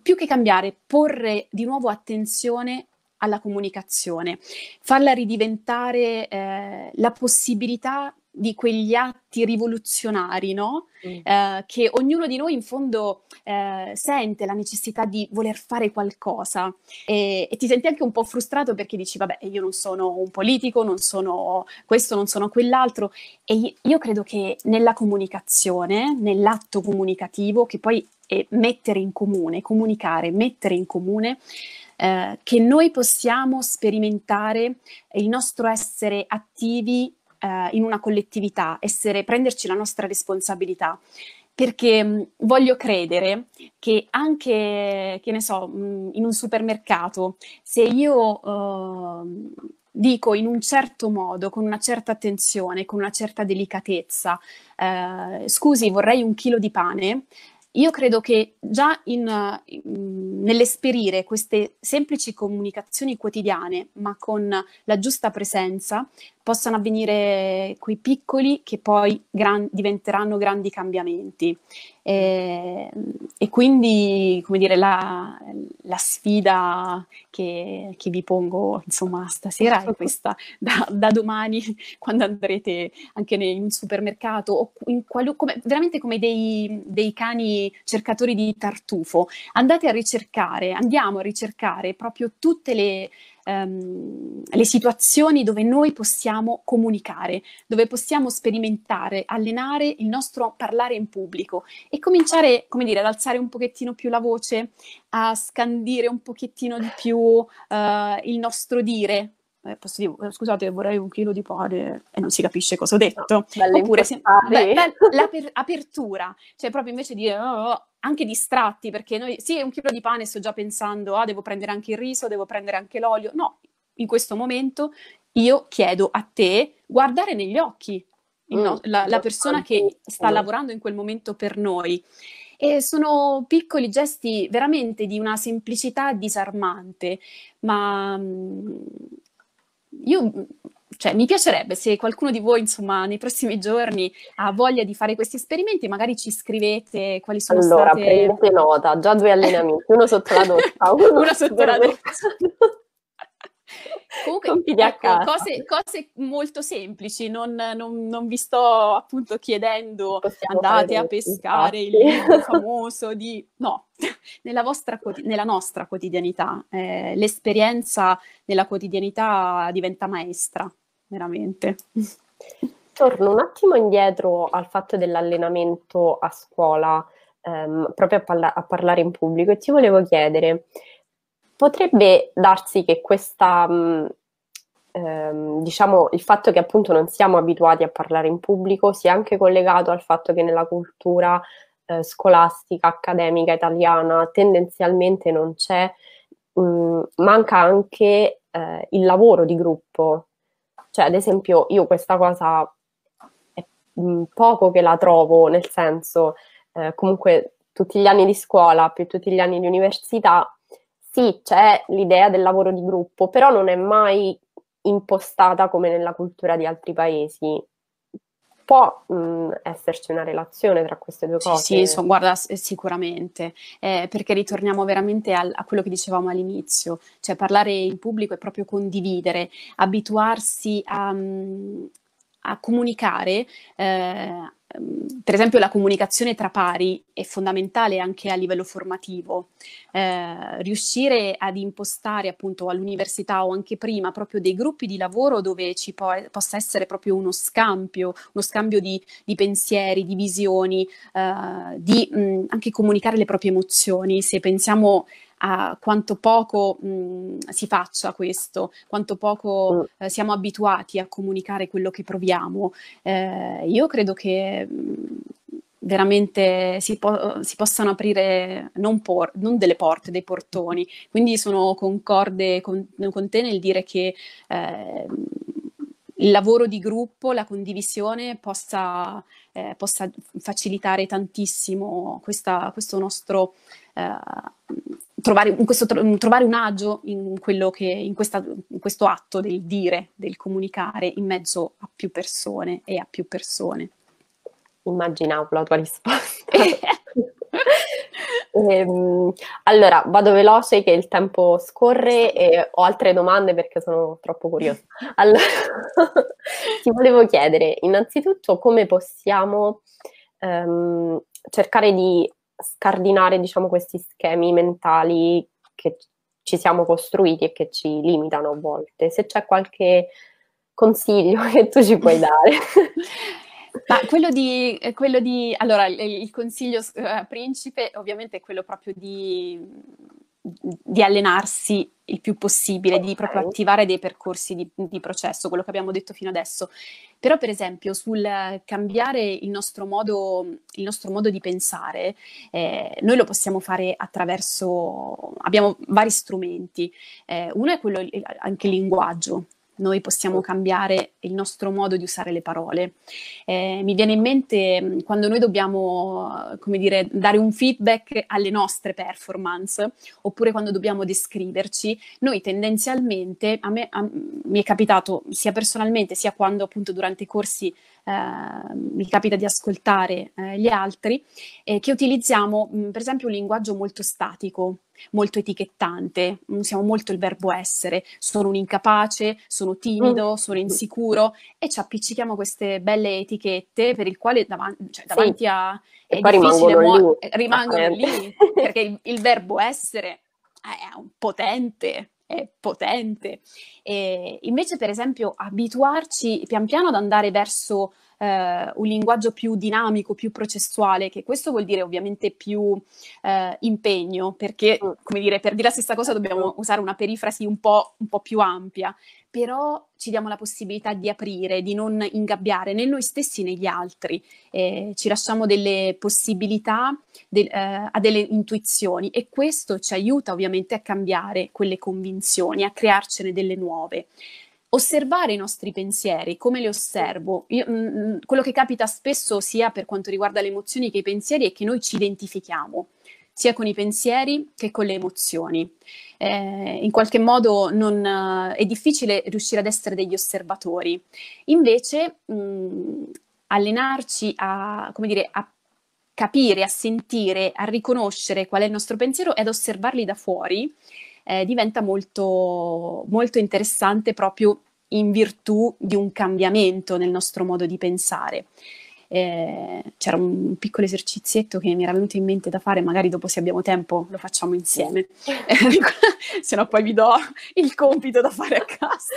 più che cambiare, porre di nuovo attenzione alla comunicazione, farla ridiventare eh, la possibilità di quegli atti rivoluzionari, no? Mm. Eh, che ognuno di noi in fondo eh, sente la necessità di voler fare qualcosa e, e, ti senti anche un po' frustrato perché dici, vabbè, io non sono un politico, non sono questo, non sono quell'altro. E io credo che nella comunicazione, nell'atto comunicativo, che poi è mettere in comune, comunicare, mettere in comune, eh, che noi possiamo sperimentare il nostro essere attivi eh, in una collettività, essere, prenderci la nostra responsabilità perché mm, voglio credere che anche, che ne so, mm, in un supermercato, se io uh, dico in un certo modo, con una certa attenzione, con una certa delicatezza, eh, scusi, vorrei un chilo di pane, io credo che già in, in, mm, nell'esperire queste semplici comunicazioni quotidiane, ma con la giusta presenza, possano avvenire quei piccoli che poi gran, diventeranno grandi cambiamenti. E, ehm, e quindi, come dire, la, la sfida che, che, vi pongo, insomma, stasera è questa. Da, da domani, quando andrete anche in un supermercato, o in qualu- come, veramente come dei, dei cani cercatori di tartufo, andate a ricercare, andiamo a ricercare proprio tutte le ehm, le situazioni dove noi possiamo comunicare, dove possiamo sperimentare, allenare il nostro parlare in pubblico e cominciare, come dire, ad alzare un pochettino più la voce, a scandire un pochettino di più eh, il nostro dire, eh, posso dire, eh, scusate, vorrei un chilo di pane e non si capisce cosa ho detto. No, Oppure se, beh, beh, l'apertura, cioè proprio invece di oh, oh, oh" anche distratti perché noi, sì, un chilo di pane sto già pensando, ah, devo prendere anche il riso, devo prendere anche l'olio. No, in questo momento io chiedo a te guardare negli occhi mm, no, la, la, persona che sta lavorando in quel momento per noi. E sono piccoli gesti veramente di una semplicità disarmante, ma mm, io cioè, mi piacerebbe se qualcuno di voi, insomma, nei prossimi giorni ha voglia di fare questi esperimenti, magari ci scrivete quali sono allora, state... Allora, prendete nota, già due allenamenti, uno sotto la doccia, uno, uno sotto la doccia. Comunque, ecco, cose, cose, molto semplici, non, non, non, vi sto appunto chiedendo Possiamo andate a pescare il libro famoso di... No, nella, vostra, nella nostra quotidianità, eh, l'esperienza nella quotidianità diventa maestra veramente. Torno un attimo indietro al fatto dell'allenamento a scuola, ehm, proprio a, parla- a parlare in pubblico, e ti volevo chiedere, potrebbe darsi che questa... Mh, mm, Ehm, diciamo il fatto che appunto non siamo abituati a parlare in pubblico sia anche collegato al fatto che nella cultura eh, scolastica, accademica italiana tendenzialmente non c'è, mh, mm, manca anche eh, il lavoro di gruppo, cioè, ad esempio, io questa cosa è mm, poco che la trovo, nel senso, eh, comunque tutti gli anni di scuola più tutti gli anni di università, sì, c'è l'idea del lavoro di gruppo, però non è mai impostata come nella cultura di altri paesi può mh, mm, esserci una relazione tra queste due cose. Sì, sì so, guarda, eh, sicuramente, eh, perché ritorniamo veramente al, a quello che dicevamo all'inizio, cioè parlare in pubblico è proprio condividere, abituarsi a, mm, a comunicare. Eh, Ehm, per esempio la comunicazione tra pari è fondamentale anche a livello formativo. Eh, riuscire ad impostare appunto all'università o anche prima proprio dei gruppi di lavoro dove ci po- possa essere proprio uno scambio, uno scambio di, di pensieri, di visioni, eh, di mh, anche comunicare le proprie emozioni. Se pensiamo a quanto poco mh, si faccia questo, quanto poco mm. eh, siamo abituati a comunicare quello che proviamo. Eh, io credo che mh, veramente si, po- si, possano aprire non, por- non, delle porte, dei portoni. Quindi sono concorde con, con te nel dire che eh, il lavoro di gruppo, la condivisione possa, eh, possa facilitare tantissimo questa, questo nostro eh, trovare un, questo, trovare un agio in, che, in, questa, in, questo atto del dire, del comunicare in mezzo a più persone e a più persone. Immaginavo la tua risposta. ehm, allora, vado veloce che il tempo scorre e ho altre domande perché sono troppo curiosa. Allora, ti volevo chiedere innanzitutto come possiamo ehm, cercare di scardinare diciamo, questi schemi mentali che ci siamo costruiti e che ci limitano a volte. Se c'è qualche consiglio che tu ci puoi dare. Ma quello di, quello di, allora il, il consiglio eh, principe ovviamente è quello proprio di di allenarsi il più possibile, di proprio attivare dei percorsi di, di, processo, quello che abbiamo detto fino adesso. Però, per esempio, sul cambiare il nostro modo, il nostro modo di pensare, eh, noi lo possiamo fare attraverso, abbiamo vari strumenti. Eh, uno è quello, anche il linguaggio noi possiamo cambiare il nostro modo di usare le parole. Eh, mi viene in mente mm, quando noi dobbiamo, eh, come dire, dare un feedback alle nostre performance, oppure quando dobbiamo descriverci, noi tendenzialmente, a me a, mi è capitato sia personalmente sia quando appunto durante i corsi eh, mi capita di ascoltare eh, gli altri, eh, che utilizziamo mm, per esempio un linguaggio molto statico molto etichettante, usiamo mm, molto il verbo essere, sono un incapace, sono timido, mm. sono mm. insicuro e ci appiccichiamo queste belle etichette per il quale davan- cioè, davanti sì. a... È e poi rimangono, mo- lì. Eh, rimangono eh. lì, perché il, il verbo essere eh, è un potente, è potente. E invece, per esempio, abituarci pian piano ad andare verso eh, un linguaggio più dinamico, più processuale, che questo vuol dire ovviamente più eh, impegno, perché mm. come dire, per dire la stessa cosa dobbiamo certo. usare una perifrasi un po', un po' più ampia, però ci diamo la possibilità di aprire, di non ingabbiare né noi stessi né gli altri, eh, ci lasciamo delle possibilità, de, eh, a delle intuizioni e questo ci aiuta ovviamente a cambiare quelle convinzioni, a crearcene delle nuove osservare i nostri pensieri, come li osservo. Io, mh, mm, mm, quello che capita spesso sia per quanto riguarda le emozioni che i pensieri è che noi ci identifichiamo sia con i pensieri che con le emozioni. Eh, in qualche modo non, eh, è difficile riuscire ad essere degli osservatori. Invece mh, mm, allenarci a, dire, a capire, a sentire, a riconoscere qual è il nostro pensiero e ad osservarli da fuori eh, diventa molto, molto interessante proprio in virtù di un cambiamento nel nostro modo di pensare. Eh, c'era un piccolo esercizietto che mi era venuto in mente da fare, magari dopo se abbiamo tempo lo facciamo insieme, se no poi vi do il compito da fare a casa.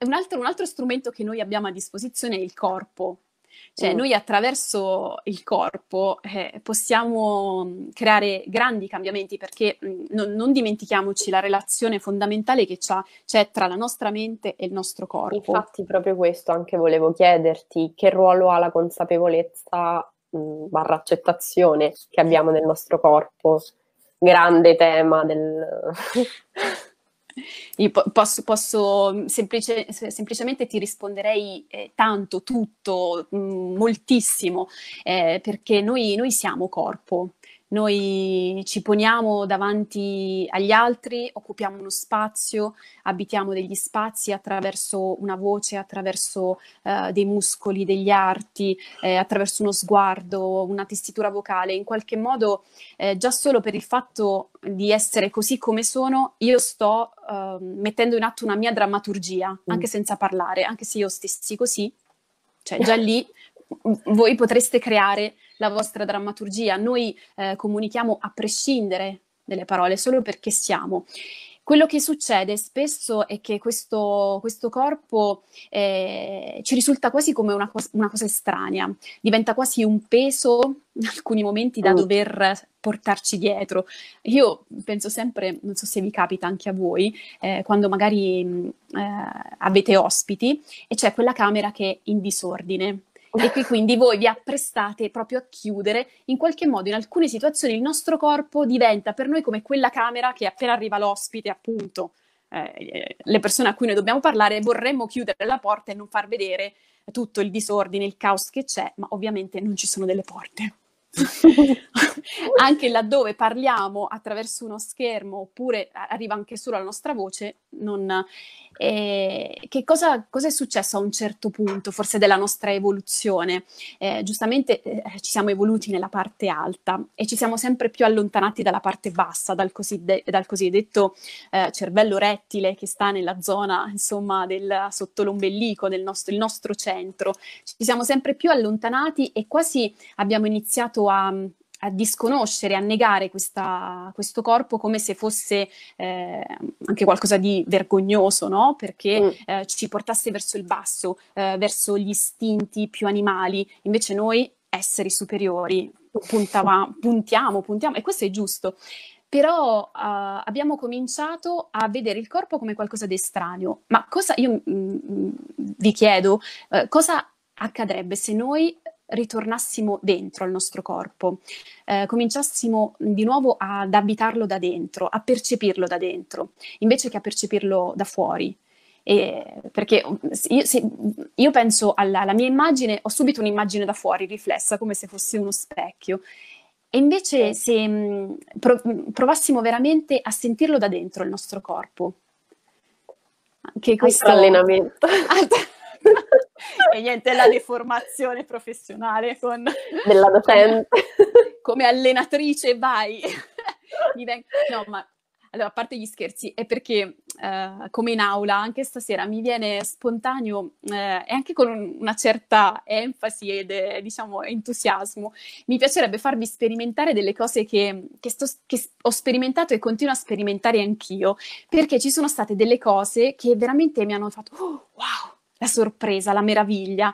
un, altro, un altro strumento che noi abbiamo a disposizione è il corpo, cioè mm. noi attraverso il corpo eh, possiamo mm, creare grandi cambiamenti perché mh, mm, non, non, dimentichiamoci la relazione fondamentale che c'è tra la nostra mente e il nostro corpo. Infatti proprio questo anche volevo chiederti, che ruolo ha la consapevolezza mh, barra accettazione che abbiamo nel nostro corpo? Grande tema del... Io posso, posso mm, semplice, semplicemente ti risponderei eh, tanto, tutto, mh, mm, moltissimo, eh, perché noi, noi siamo corpo. Noi ci poniamo davanti agli altri, occupiamo uno spazio, abitiamo degli spazi attraverso una voce, attraverso eh, dei muscoli, degli arti, eh, attraverso uno sguardo, una tessitura vocale. In qualche modo, eh, già solo per il fatto di essere così come sono, io sto ehm, mettendo in atto una mia drammaturgia, mm. anche senza parlare, anche se io stessi così, cioè già lì voi potreste creare la vostra drammaturgia. Noi eh, comunichiamo a prescindere delle parole, solo perché siamo. Quello che succede spesso è che questo, questo corpo eh, ci risulta quasi come una, cos- una cosa estranea, diventa quasi un peso in alcuni momenti da mm. dover portarci dietro. Io penso sempre, non so se vi capita anche a voi, eh, quando magari mm, eh, avete ospiti e c'è quella camera che è in disordine e che quindi voi vi apprestate proprio a chiudere. In qualche modo, in alcune situazioni, il nostro corpo diventa per noi come quella camera che appena arriva l'ospite, appunto, eh, eh, le persone a cui noi dobbiamo parlare, vorremmo chiudere la porta e non far vedere tutto il disordine, il caos che c'è, ma ovviamente non ci sono delle porte. anche laddove parliamo attraverso uno schermo oppure arriva anche solo la nostra voce, non, eh, che cosa, cosa, è successo a un certo punto, forse della nostra evoluzione? Eh, giustamente eh, ci siamo evoluti nella parte alta e ci siamo sempre più allontanati dalla parte bassa, dal, coside- dal cosiddetto eh, cervello rettile che sta nella zona insomma, del, sotto l'ombelico, del nostro, il nostro centro. Ci siamo sempre più allontanati e quasi abbiamo iniziato portato a, a disconoscere, a negare questa, questo corpo come se fosse eh, anche qualcosa di vergognoso, no? perché mm. eh, ci portasse verso il basso, eh, verso gli istinti più animali, invece noi esseri superiori puntava, puntiamo, puntiamo, e questo è giusto. Però uh, abbiamo cominciato a vedere il corpo come qualcosa di estraneo. Ma cosa, io mh, mm, mm, vi chiedo, uh, cosa accadrebbe se noi ritornassimo dentro al nostro corpo, eh, cominciassimo di nuovo ad abitarlo da dentro, a percepirlo da dentro, invece che a percepirlo da fuori. E perché mm, io, se, mm, io penso alla, alla, mia immagine, ho subito un'immagine da fuori riflessa come se fosse uno specchio. E invece se mm, provassimo veramente a sentirlo da dentro il nostro corpo, anche questo... allenamento. e niente, la deformazione professionale con... della docente. Come, allenatrice, vai! Ven- no, ma allora, a parte gli scherzi, è perché eh, come in aula anche stasera mi viene spontaneo eh, e anche con un, una certa enfasi e eh, diciamo entusiasmo, mi piacerebbe farvi sperimentare delle cose che, che, sto, che, ho sperimentato e continuo a sperimentare anch'io, perché ci sono state delle cose che veramente mi hanno fatto oh, wow! la sorpresa, la meraviglia.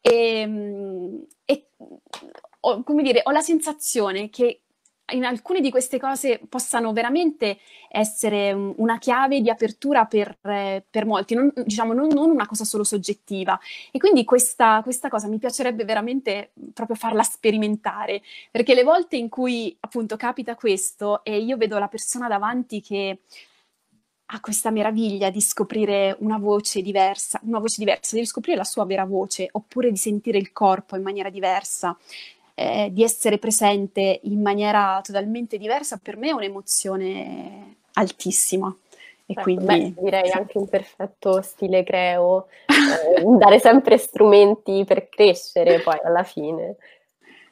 E, ehm, e ho, come dire, ho la sensazione che in alcune di queste cose possano veramente essere mm, una chiave di apertura per, eh, per molti, non, diciamo non, non, una cosa solo soggettiva. E quindi questa, questa, cosa mi piacerebbe veramente mm, proprio farla sperimentare, perché le volte in cui appunto capita questo e io vedo la persona davanti che ha questa meraviglia di scoprire una voce diversa, una voce diversa, di riscoprire la sua vera voce, oppure di sentire il corpo in maniera diversa, eh, di essere presente in maniera totalmente diversa, per me è un'emozione altissima. E Beh, ecco, quindi... Beh, direi anche un perfetto stile creo, eh, dare sempre strumenti per crescere poi alla fine.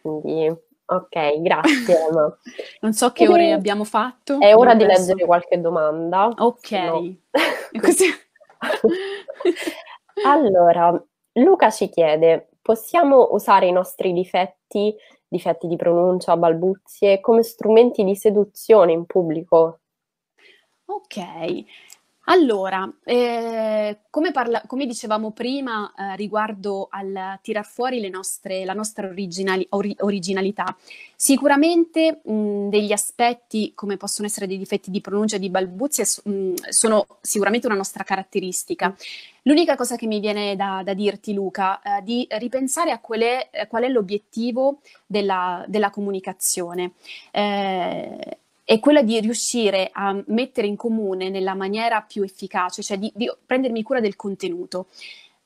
Quindi Ok, grazie. non so che ore abbiamo fatto. È ora di adesso. leggere qualche domanda. Ok. No. allora, Luca ci chiede, possiamo usare i nostri difetti, difetti di pronuncia, balbuzie, come strumenti di seduzione in pubblico? Ok, allora, eh, come, parla- come, dicevamo prima eh, riguardo al tirar fuori nostre, la nostra originali- or- originalità, sicuramente mh, degli aspetti come possono essere dei difetti di pronuncia e di balbuzie mh, sono sicuramente una nostra caratteristica. L'unica cosa che mi viene da, da dirti Luca, è eh, di ripensare a qual è, qual è l'obiettivo della, della comunicazione eh, è quella di riuscire a mettere in comune nella maniera più efficace, cioè di, di prendermi cura del contenuto.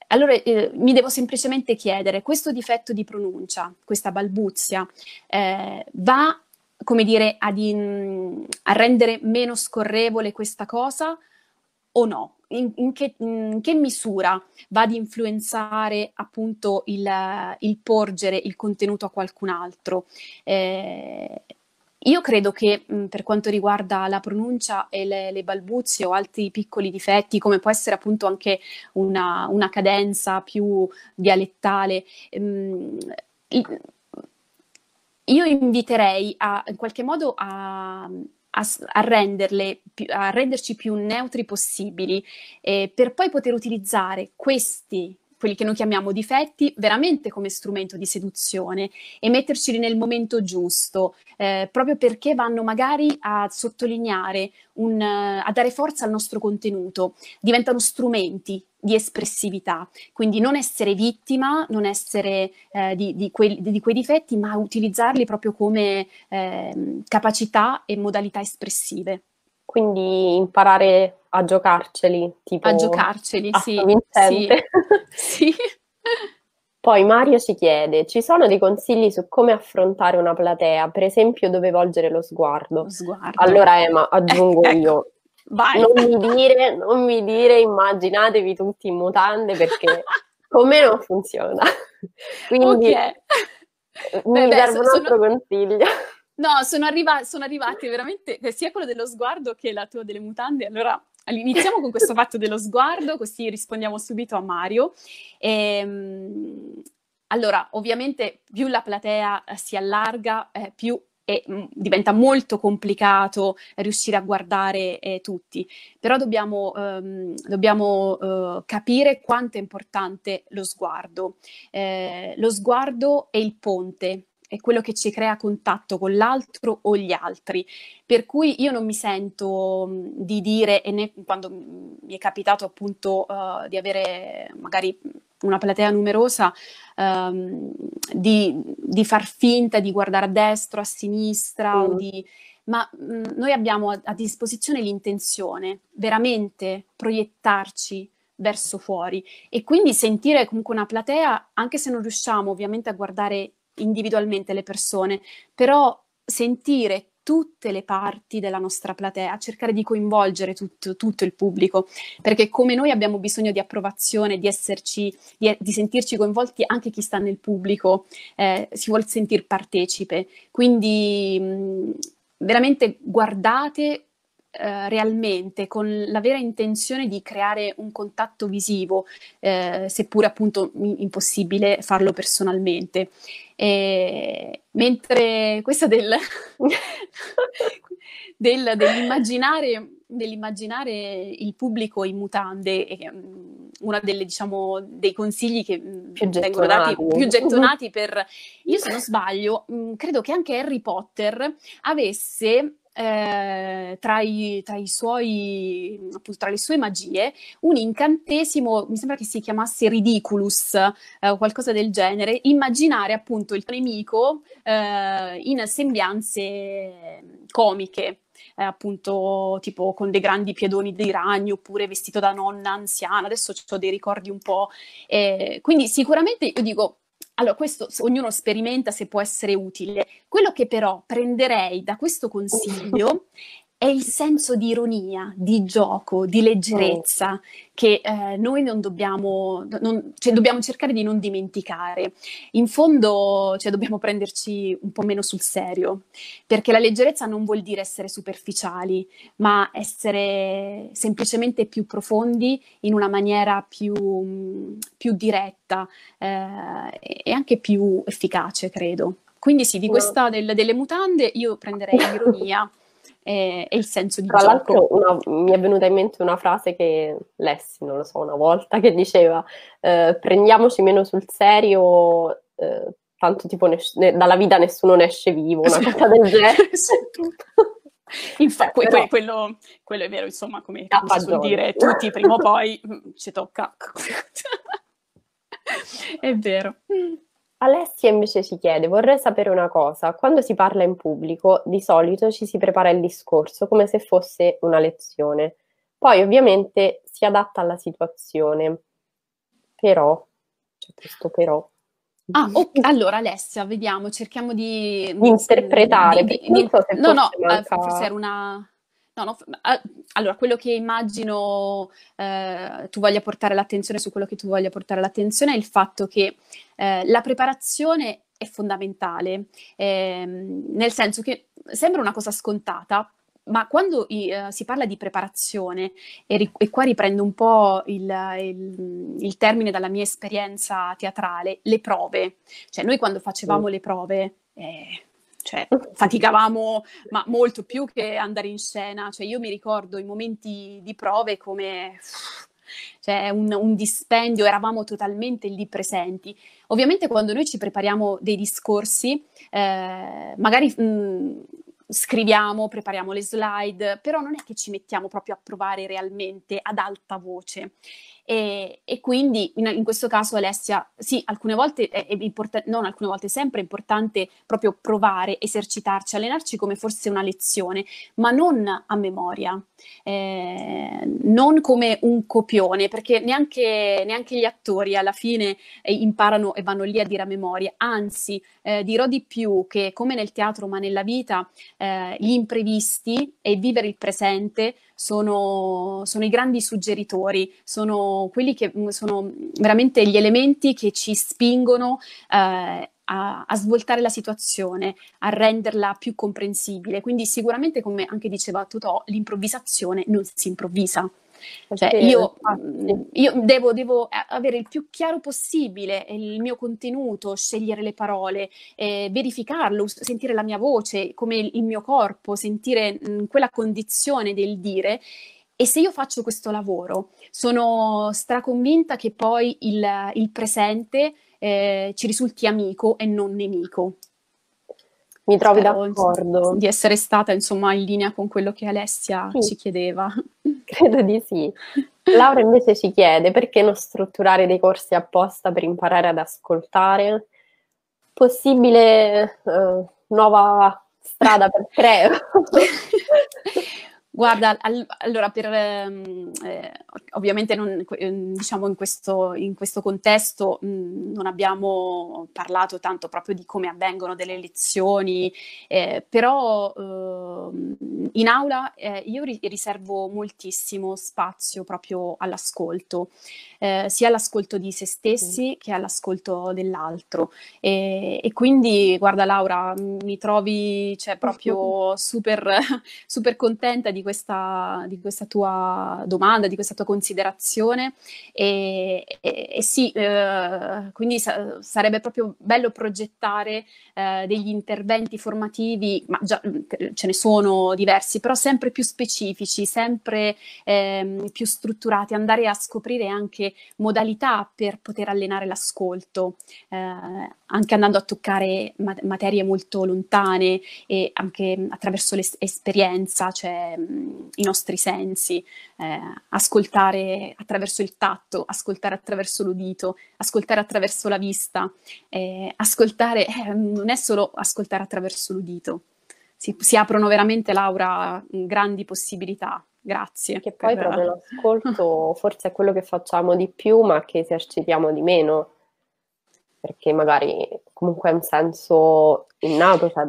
Allora eh, mi devo semplicemente chiedere, questo difetto di pronuncia, questa balbuzia, eh, va come dire, ad in, a rendere meno scorrevole questa cosa o no? In, in, che, in che, misura va ad influenzare appunto il, il porgere il contenuto a qualcun altro? Eh, io credo che mh, per quanto riguarda la pronuncia e le, le, balbuzie o altri piccoli difetti, come può essere appunto anche una, una cadenza più dialettale, mh, ehm, io inviterei a, in qualche modo a, a, renderle, a renderci più neutri possibili, eh, per poi poter utilizzare questi quelli che noi chiamiamo difetti, veramente come strumento di seduzione e metterceli nel momento giusto, eh, proprio perché vanno magari a sottolineare, un, eh, a dare forza al nostro contenuto, diventano strumenti di espressività, quindi non essere vittima, non essere eh, di, di, quei, di, quei, difetti, ma utilizzarli proprio come eh, capacità e modalità espressive. Quindi imparare a giocarceli, tipo... A giocarceli, sì. Sì, sì. Poi Mario ci chiede, ci sono dei consigli su come affrontare una platea, per esempio dove volgere lo sguardo? Lo sguardo. Allora Emma, aggiungo eh, io, Vai. Non mi, dire, non mi dire, immaginatevi tutti in mutande perché con me non funziona. Quindi okay. mi serve un altro sono... consiglio. No, sono, arriva- sono, arrivati veramente sia quello dello sguardo che la tua delle mutande, allora iniziamo con questo fatto dello sguardo, così rispondiamo subito a Mario. Ehm, allora, ovviamente più la platea eh, si allarga, eh, più e mh, mm, diventa molto complicato riuscire a guardare eh, tutti, però dobbiamo, ehm, dobbiamo eh, capire quanto è importante lo sguardo. Eh, lo sguardo è il ponte è quello che ci crea contatto con l'altro o gli altri. Per cui io non mi sento di dire, e né quando mi è capitato appunto uh, di avere magari una platea numerosa, um, di, di, far finta di guardare a destra, a sinistra, mm. di, ma mh, noi abbiamo a, a disposizione l'intenzione, veramente proiettarci, verso fuori e quindi sentire comunque una platea, anche se non riusciamo ovviamente a guardare individualmente le persone, però sentire tutte le parti della nostra platea, cercare di coinvolgere tutto, tutto, il pubblico, perché come noi abbiamo bisogno di approvazione, di esserci, di, di sentirci coinvolti anche chi sta nel pubblico, eh, si vuole sentire partecipe. Quindi mh, veramente guardate eh, realmente, con la vera intenzione di creare un contatto visivo, eh, seppure appunto impossibile farlo personalmente. E, mentre questo del, del, dell'immaginare, dell'immaginare, il pubblico in mutande è mm, uno diciamo, dei consigli che mm, vengono dati più gettonati per... Io se non sbaglio, mm, credo che anche Harry Potter avesse eh, tra, i, tra, i suoi, appunto, tra, le sue magie un incantesimo, mi sembra che si chiamasse Ridiculus eh, o qualcosa del genere, immaginare appunto il nemico eh, in sembianze comiche. Eh, appunto tipo con dei grandi piedoni dei ragni oppure vestito da nonna anziana, adesso ho dei ricordi un po'. Eh, quindi sicuramente io dico allora, questo ognuno sperimenta se può essere utile. Quello che però prenderei da questo consiglio è il senso di ironia, di gioco, di leggerezza oh. che eh, noi non dobbiamo, non, cioè, dobbiamo cercare di non dimenticare. In fondo cioè, dobbiamo prenderci un po' meno sul serio, perché la leggerezza non vuol dire essere superficiali, ma essere semplicemente più profondi in una maniera più, più diretta eh, e anche più efficace, credo. Quindi sì, di questa del, delle mutande io prenderei l'ironia. e, e il senso di Tra gioco. Una, mi è venuta in mente una frase che lessi, non lo so, una volta, che diceva eh, prendiamoci meno sul serio... Eh, tanto tipo ne, dalla vita nessuno ne esce vivo, una cosa del genere. Esatto. Infatti, cioè, que, quello, quello, è vero, insomma, come si dire, tutti prima o poi mm, ci tocca. è vero. Alessia invece ci chiede, vorrei sapere una cosa, quando si parla in pubblico di solito ci si prepara il discorso come se fosse una lezione, poi ovviamente si adatta alla situazione, però, c'è cioè, questo però. Ah, okay. allora Alessia, vediamo, cerchiamo di... interpretare, di, di, di, so no, eh, manca... forse era una... No, no, ah, allora, quello che immagino eh, tu voglia portare l'attenzione, su quello che tu voglia portare l'attenzione è il fatto che eh, la preparazione è fondamentale, ehm, nel senso che sembra una cosa scontata, ma quando uh, si parla di preparazione, e, ri- e, qua riprendo un po' il, il, il, termine dalla mia esperienza teatrale, le prove. Cioè, noi quando facevamo mm. le prove, eh, cioè faticavamo ma molto più che andare in scena, cioè io mi ricordo i momenti di prove come cioè un, un, dispendio, eravamo totalmente lì presenti. Ovviamente quando noi ci prepariamo dei discorsi, eh, magari mh, mm, scriviamo, prepariamo le slide, però non è che ci mettiamo proprio a provare realmente ad alta voce. E, e quindi in, in, questo caso Alessia, sì, alcune volte è, è importante, non alcune volte, sempre è importante proprio provare, esercitarci, allenarci come forse una lezione, ma non a memoria, eh, non come un copione, perché neanche, neanche gli attori alla fine eh, imparano e vanno lì a dire a memoria, anzi eh, dirò di più che come nel teatro ma nella vita eh, gli imprevisti e vivere il presente sono, sono i grandi suggeritori, sono quelli che mm, sono veramente gli elementi che ci spingono eh, a, a, svoltare la situazione, a renderla più comprensibile. Quindi sicuramente, come anche diceva Tutò, l'improvvisazione non si improvvisa. Cioè, io, mm, io devo, devo, avere il più chiaro possibile il mio contenuto, scegliere le parole, eh, verificarlo, sentire la mia voce, come il mio corpo, sentire mh, mm, quella condizione del dire. E se io faccio questo lavoro, sono straconvinta che poi il, il presente eh, ci risulti amico e non nemico mi trovi Spero d'accordo. Di essere stata insomma in linea con quello che Alessia sì. ci chiedeva. Credo di sì. Laura invece ci chiede perché non strutturare dei corsi apposta per imparare ad ascoltare? Possibile eh, nuova strada per Treo? Guarda, all- allora, per, ehm, eh, ovviamente non, ehm, diciamo in, questo, in questo contesto mh, mm, non abbiamo parlato tanto proprio di come avvengono delle elezioni, eh, però eh, in aula eh, io ri- riservo moltissimo spazio proprio all'ascolto, eh, sia all'ascolto di se stessi che all'ascolto dell'altro. E, e quindi, guarda Laura, mi trovi cioè, proprio super, super contenta di questa, di questa tua domanda, di questa tua considerazione e, e, e sì, eh, quindi sa- sarebbe proprio bello progettare eh, degli interventi formativi, ma già mm, ce ne sono diversi, però sempre più specifici, sempre eh, più strutturati, andare a scoprire anche modalità per poter allenare l'ascolto, eh, anche andando a toccare mat- materie molto lontane e anche attraverso l'esperienza, cioè mm, i nostri sensi, eh, ascoltare attraverso il tatto, ascoltare attraverso l'udito, ascoltare attraverso la vista, eh, ascoltare eh, non è solo ascoltare attraverso l'udito. Si, si, aprono veramente, Laura, grandi possibilità. Grazie. Che poi per... proprio l'ascolto forse è quello che facciamo di più, ma che esercitiamo di meno, perché magari comunque è un senso innato, cioè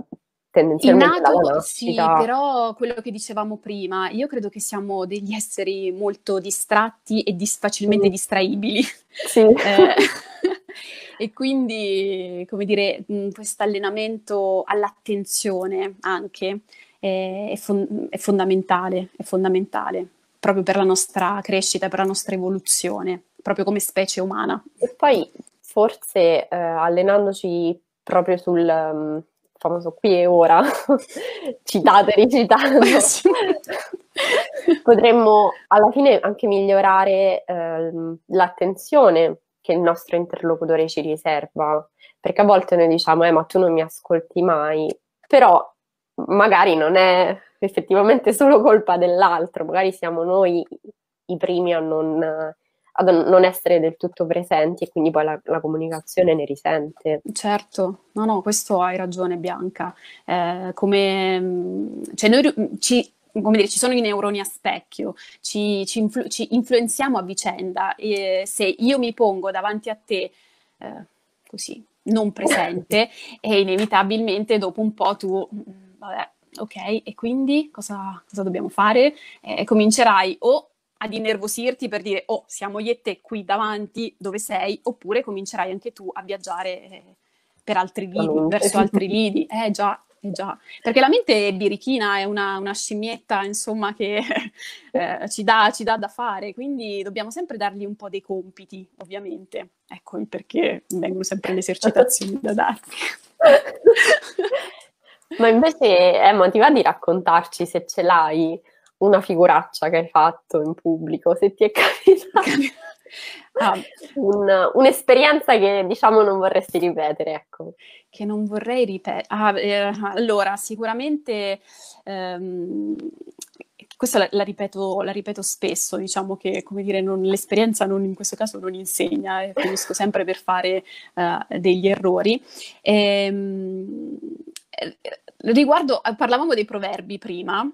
tendenzialmente Inato, dalla Sì, però quello che dicevamo prima, io credo che siamo degli esseri molto distratti e dis- facilmente mm. distraibili. Sì. eh, e quindi, come dire, mm, questo allenamento all'attenzione anche eh, è, fon- è, fondamentale, è fondamentale proprio per la nostra crescita, per la nostra evoluzione, proprio come specie umana. E poi forse eh, allenandoci proprio sul, um, famoso qui e ora, citate, ricitando, potremmo alla fine anche migliorare eh, l'attenzione che il nostro interlocutore ci riserva, perché a volte noi diciamo, eh, ma tu non mi ascolti mai, però magari non è effettivamente solo colpa dell'altro, magari siamo noi i primi a non ad non essere del tutto presenti e quindi poi la, la comunicazione ne risente. Certo, no, no, questo hai ragione Bianca. Eh, come, mm, cioè noi ci, come dire, ci sono i neuroni a specchio, ci, ci, influ- ci influenziamo a vicenda e se io mi pongo davanti a te eh, così non presente e inevitabilmente dopo un po' tu, mm, vabbè, ok, e quindi cosa, cosa dobbiamo fare? Eh, comincerai o ad innervosirti per dire oh siamo io e te qui davanti dove sei oppure comincerai anche tu a viaggiare eh, per altri lidi, allora, verso altri lidi. Eh già, eh già, perché la mente è birichina, è una, una scimmietta insomma che eh, ci, dà, ci dà da fare, quindi dobbiamo sempre dargli un po' dei compiti ovviamente, ecco il perché vengono sempre le esercitazioni da darti. Ma invece Emma ti va di raccontarci se ce l'hai una figuraccia che hai fatto in pubblico, se ti è capitata ah. un, un'esperienza che diciamo non vorresti ripetere, ecco. Che non vorrei ripetere. Ah, eh, allora, sicuramente ehm, questa la, la, ripeto, la, ripeto, spesso, diciamo che come dire, non, l'esperienza non, in questo caso non insegna, e finisco sempre per fare eh, degli errori. Ehm, eh, riguardo, eh, parlavamo dei proverbi prima,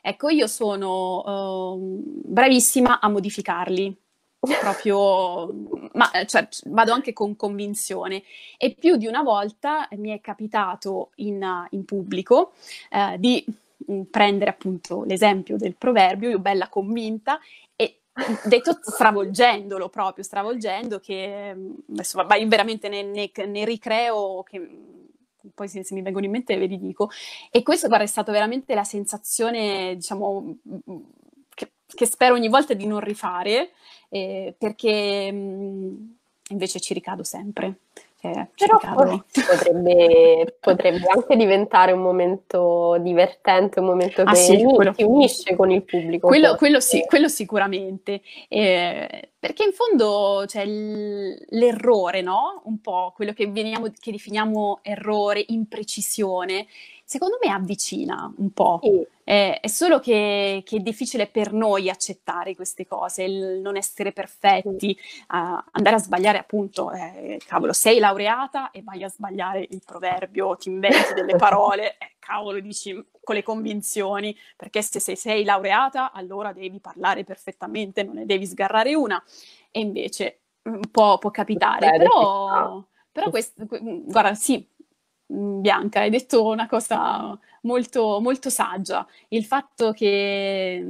Ecco, io sono uh, bravissima a modificarli, proprio, ma, cioè, vado anche con convinzione. E più di una volta mi è capitato in, in pubblico eh, di mm, prendere appunto l'esempio del proverbio, io bella convinta, e detto stravolgendolo proprio, stravolgendo che mm, adesso vai veramente ne, ne, ne ricreo che mm, poi se, se, mi vengono in mente ve li dico. E questo, guarda, è stata veramente la sensazione, diciamo, mm, mm, che, che spero ogni volta di non rifare, eh, perché mh, mm, invece ci ricado sempre. Cioè, Però ricado. Potrebbe, potrebbe, anche diventare un momento divertente, un momento ah, che sì, quello, ti unisce con il pubblico. Quello, quello, sì, quello sicuramente. Eh, perché in fondo c'è l'errore, no? Un po' quello che, veniamo, che, definiamo errore, imprecisione, secondo me avvicina un po'. Sì. Eh, è solo che, che, è difficile per noi accettare queste cose, il non essere perfetti, sì. uh, andare a sbagliare appunto, eh, cavolo, sei laureata e vai a sbagliare il proverbio, ti inventi delle parole cavolo dici con le convinzioni, perché se sei, sei laureata allora devi parlare perfettamente, non ne devi sgarrare una, e invece un mm, po' può capitare, Beh, però, però questo, mm, guarda sì, mm, Bianca, hai detto una cosa molto, molto saggia, il fatto che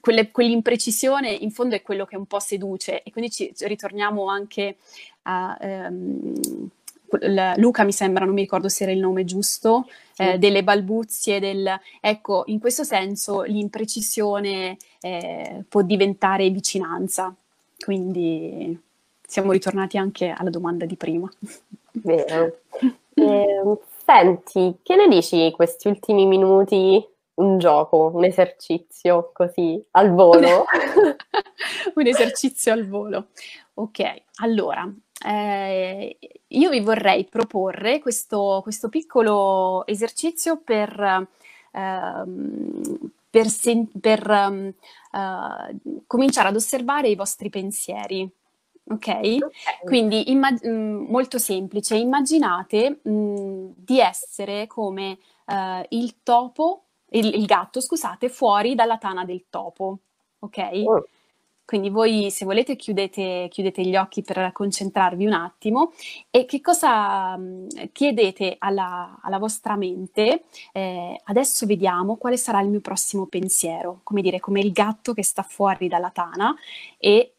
quelle, quell'imprecisione in fondo è quello che un po' seduce e quindi ci, ritorniamo anche a... Ehm, Luca mi sembra, non mi ricordo se era il nome giusto, sì. eh, delle balbuzie, del... ecco, in questo senso l'imprecisione eh, può diventare vicinanza, quindi siamo ritornati anche alla domanda di prima. Vero. Eh, senti, che ne dici questi ultimi minuti? Un gioco, un esercizio così al volo? un esercizio al volo. Ok, allora eh, io vi vorrei proporre questo, questo piccolo esercizio per, ehm, per, sen- per um, cominciare ad osservare i vostri pensieri. Ok? okay. Quindi immag- mm, molto semplice, immaginate mh, mm, di essere come uh, il topo, il, il, gatto, scusate, fuori dalla tana del topo. Ok? Oh. Quindi voi se volete chiudete, chiudete gli occhi per concentrarvi un attimo e che cosa mm, chiedete alla, alla, vostra mente? Eh, adesso vediamo quale sarà il mio prossimo pensiero, come dire, come il gatto che sta fuori dalla tana e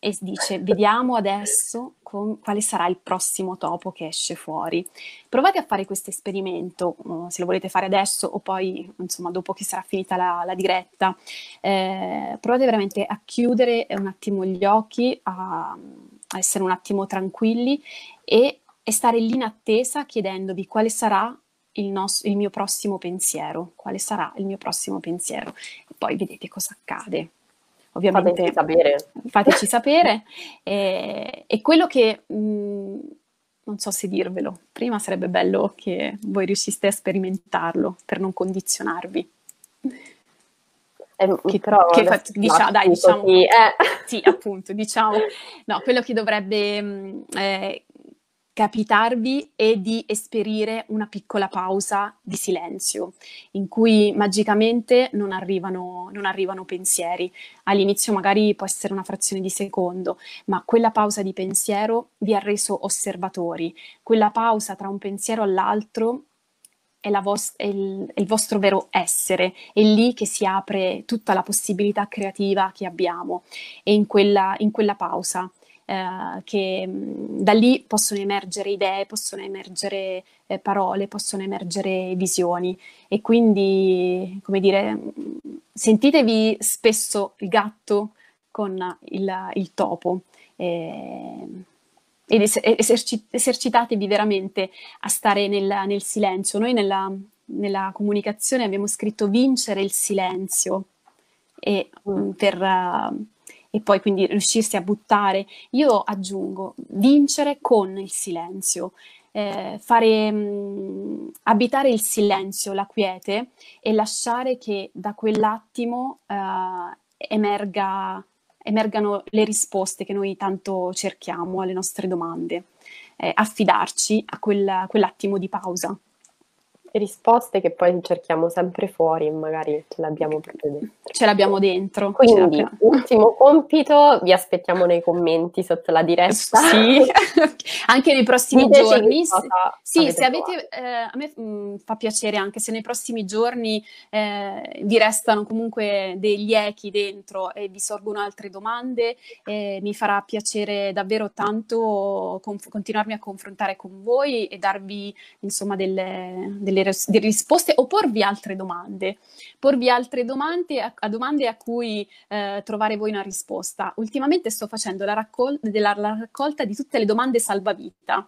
e dice vediamo adesso con, quale sarà il prossimo topo che esce fuori. Provate a fare questo esperimento, mm, se lo volete fare adesso o poi insomma dopo che sarà finita la, la diretta, eh, provate veramente a chiudere un attimo gli occhi, a, a essere un attimo tranquilli e, e, stare lì in attesa chiedendovi quale sarà il, nostro, il mio prossimo pensiero, quale sarà il mio prossimo pensiero e poi vedete cosa accade ovviamente fateci sapere. Fateci sapere. E, e, quello che mh, mm, non so se dirvelo, prima sarebbe bello che voi riusciste a sperimentarlo per non condizionarvi. Eh, che, però, che fa, diciamo, dai, diciamo, sì, eh. sì, appunto, diciamo, no, quello che dovrebbe mm, eh, capitarvi e di esperire una piccola pausa di silenzio in cui magicamente non arrivano, non arrivano, pensieri. All'inizio magari può essere una frazione di secondo, ma quella pausa di pensiero vi ha reso osservatori. Quella pausa tra un pensiero all'altro è, vost- è, il, è il vostro vero essere, è lì che si apre tutta la possibilità creativa che abbiamo, è in quella, in quella pausa eh, che da lì possono emergere idee, possono emergere eh, parole, possono emergere visioni e quindi, come dire, sentitevi spesso il gatto con il, il topo. Eh, ed eserci- esercitatevi veramente a stare nel, nel silenzio. Noi nella, nella, comunicazione abbiamo scritto vincere il silenzio e, per, uh, e poi quindi riuscirsi a buttare. Io aggiungo vincere con il silenzio. Eh, fare mh, mm, abitare il silenzio, la quiete e lasciare che da quell'attimo eh, emerga, emergano le risposte che noi tanto cerchiamo alle nostre domande, eh, affidarci a, quel, a quell'attimo di pausa risposte che poi cerchiamo sempre fuori e magari ce l'abbiamo proprio dentro. Ce l'abbiamo dentro. Quindi, l'abbiamo. ultimo compito, vi aspettiamo nei commenti sotto la diretta. Sì, anche nei prossimi Diteci giorni. Sì, avete se avete, eh, a me mh, mm, fa piacere anche se nei prossimi giorni eh, vi restano comunque degli echi dentro e vi sorgono altre domande, eh, mi farà piacere davvero tanto conf- continuarmi a confrontare con voi e darvi insomma delle, delle delle, res- delle risposte o porvi altre domande, porvi altre domande a, a domande a cui eh, trovare voi una risposta. Ultimamente sto facendo la, raccol- della, la raccolta di tutte le domande salvavita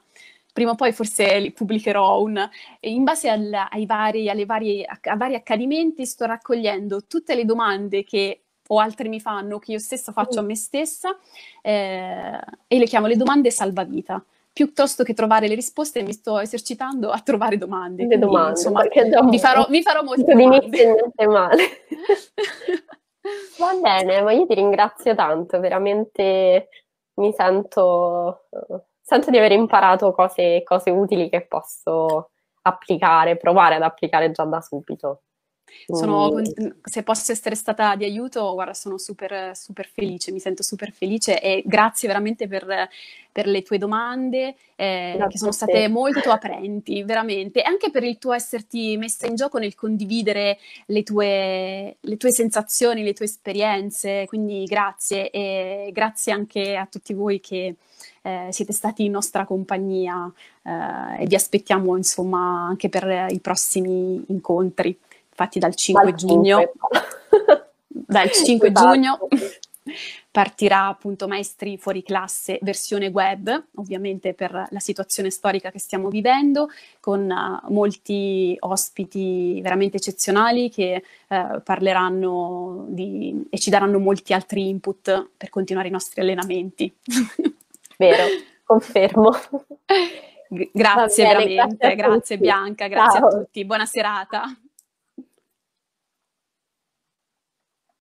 prima o poi forse pubblicherò un, in base al, ai vari, alle varie, a, vari accadimenti sto raccogliendo tutte le domande che o altri mi fanno, che io stessa faccio a mm. me stessa eh, e le chiamo le domande salvavita piuttosto che trovare le risposte mi sto esercitando a trovare domande. Le domande, insomma, vi farò, vi farò molte domande. male. Va bene, ma io ti ringrazio tanto, veramente mi sento, sento di aver imparato cose, cose utili che posso applicare, provare ad applicare già da subito. Sono, oh. se posso essere stata di aiuto, guarda, sono super, super felice, mi sento super felice e grazie veramente per, per le tue domande eh, che sono state molto aprenti, veramente, e anche per il tuo esserti messa in gioco nel condividere le tue, le tue sensazioni, le tue esperienze, quindi grazie e grazie anche a tutti voi che... Eh, siete stati in nostra compagnia eh, e vi aspettiamo insomma anche per i prossimi incontri infatti dal 5 dal giugno, 5. dal 5 esatto. giugno partirà appunto Maestri fuori classe versione web, ovviamente per la situazione storica che stiamo vivendo, con uh, molti ospiti veramente eccezionali che uh, parleranno di, e ci daranno molti altri input per continuare i nostri allenamenti. Vero, confermo. G- grazie bene, veramente, grazie, grazie Bianca, grazie Ciao. a tutti, buona serata.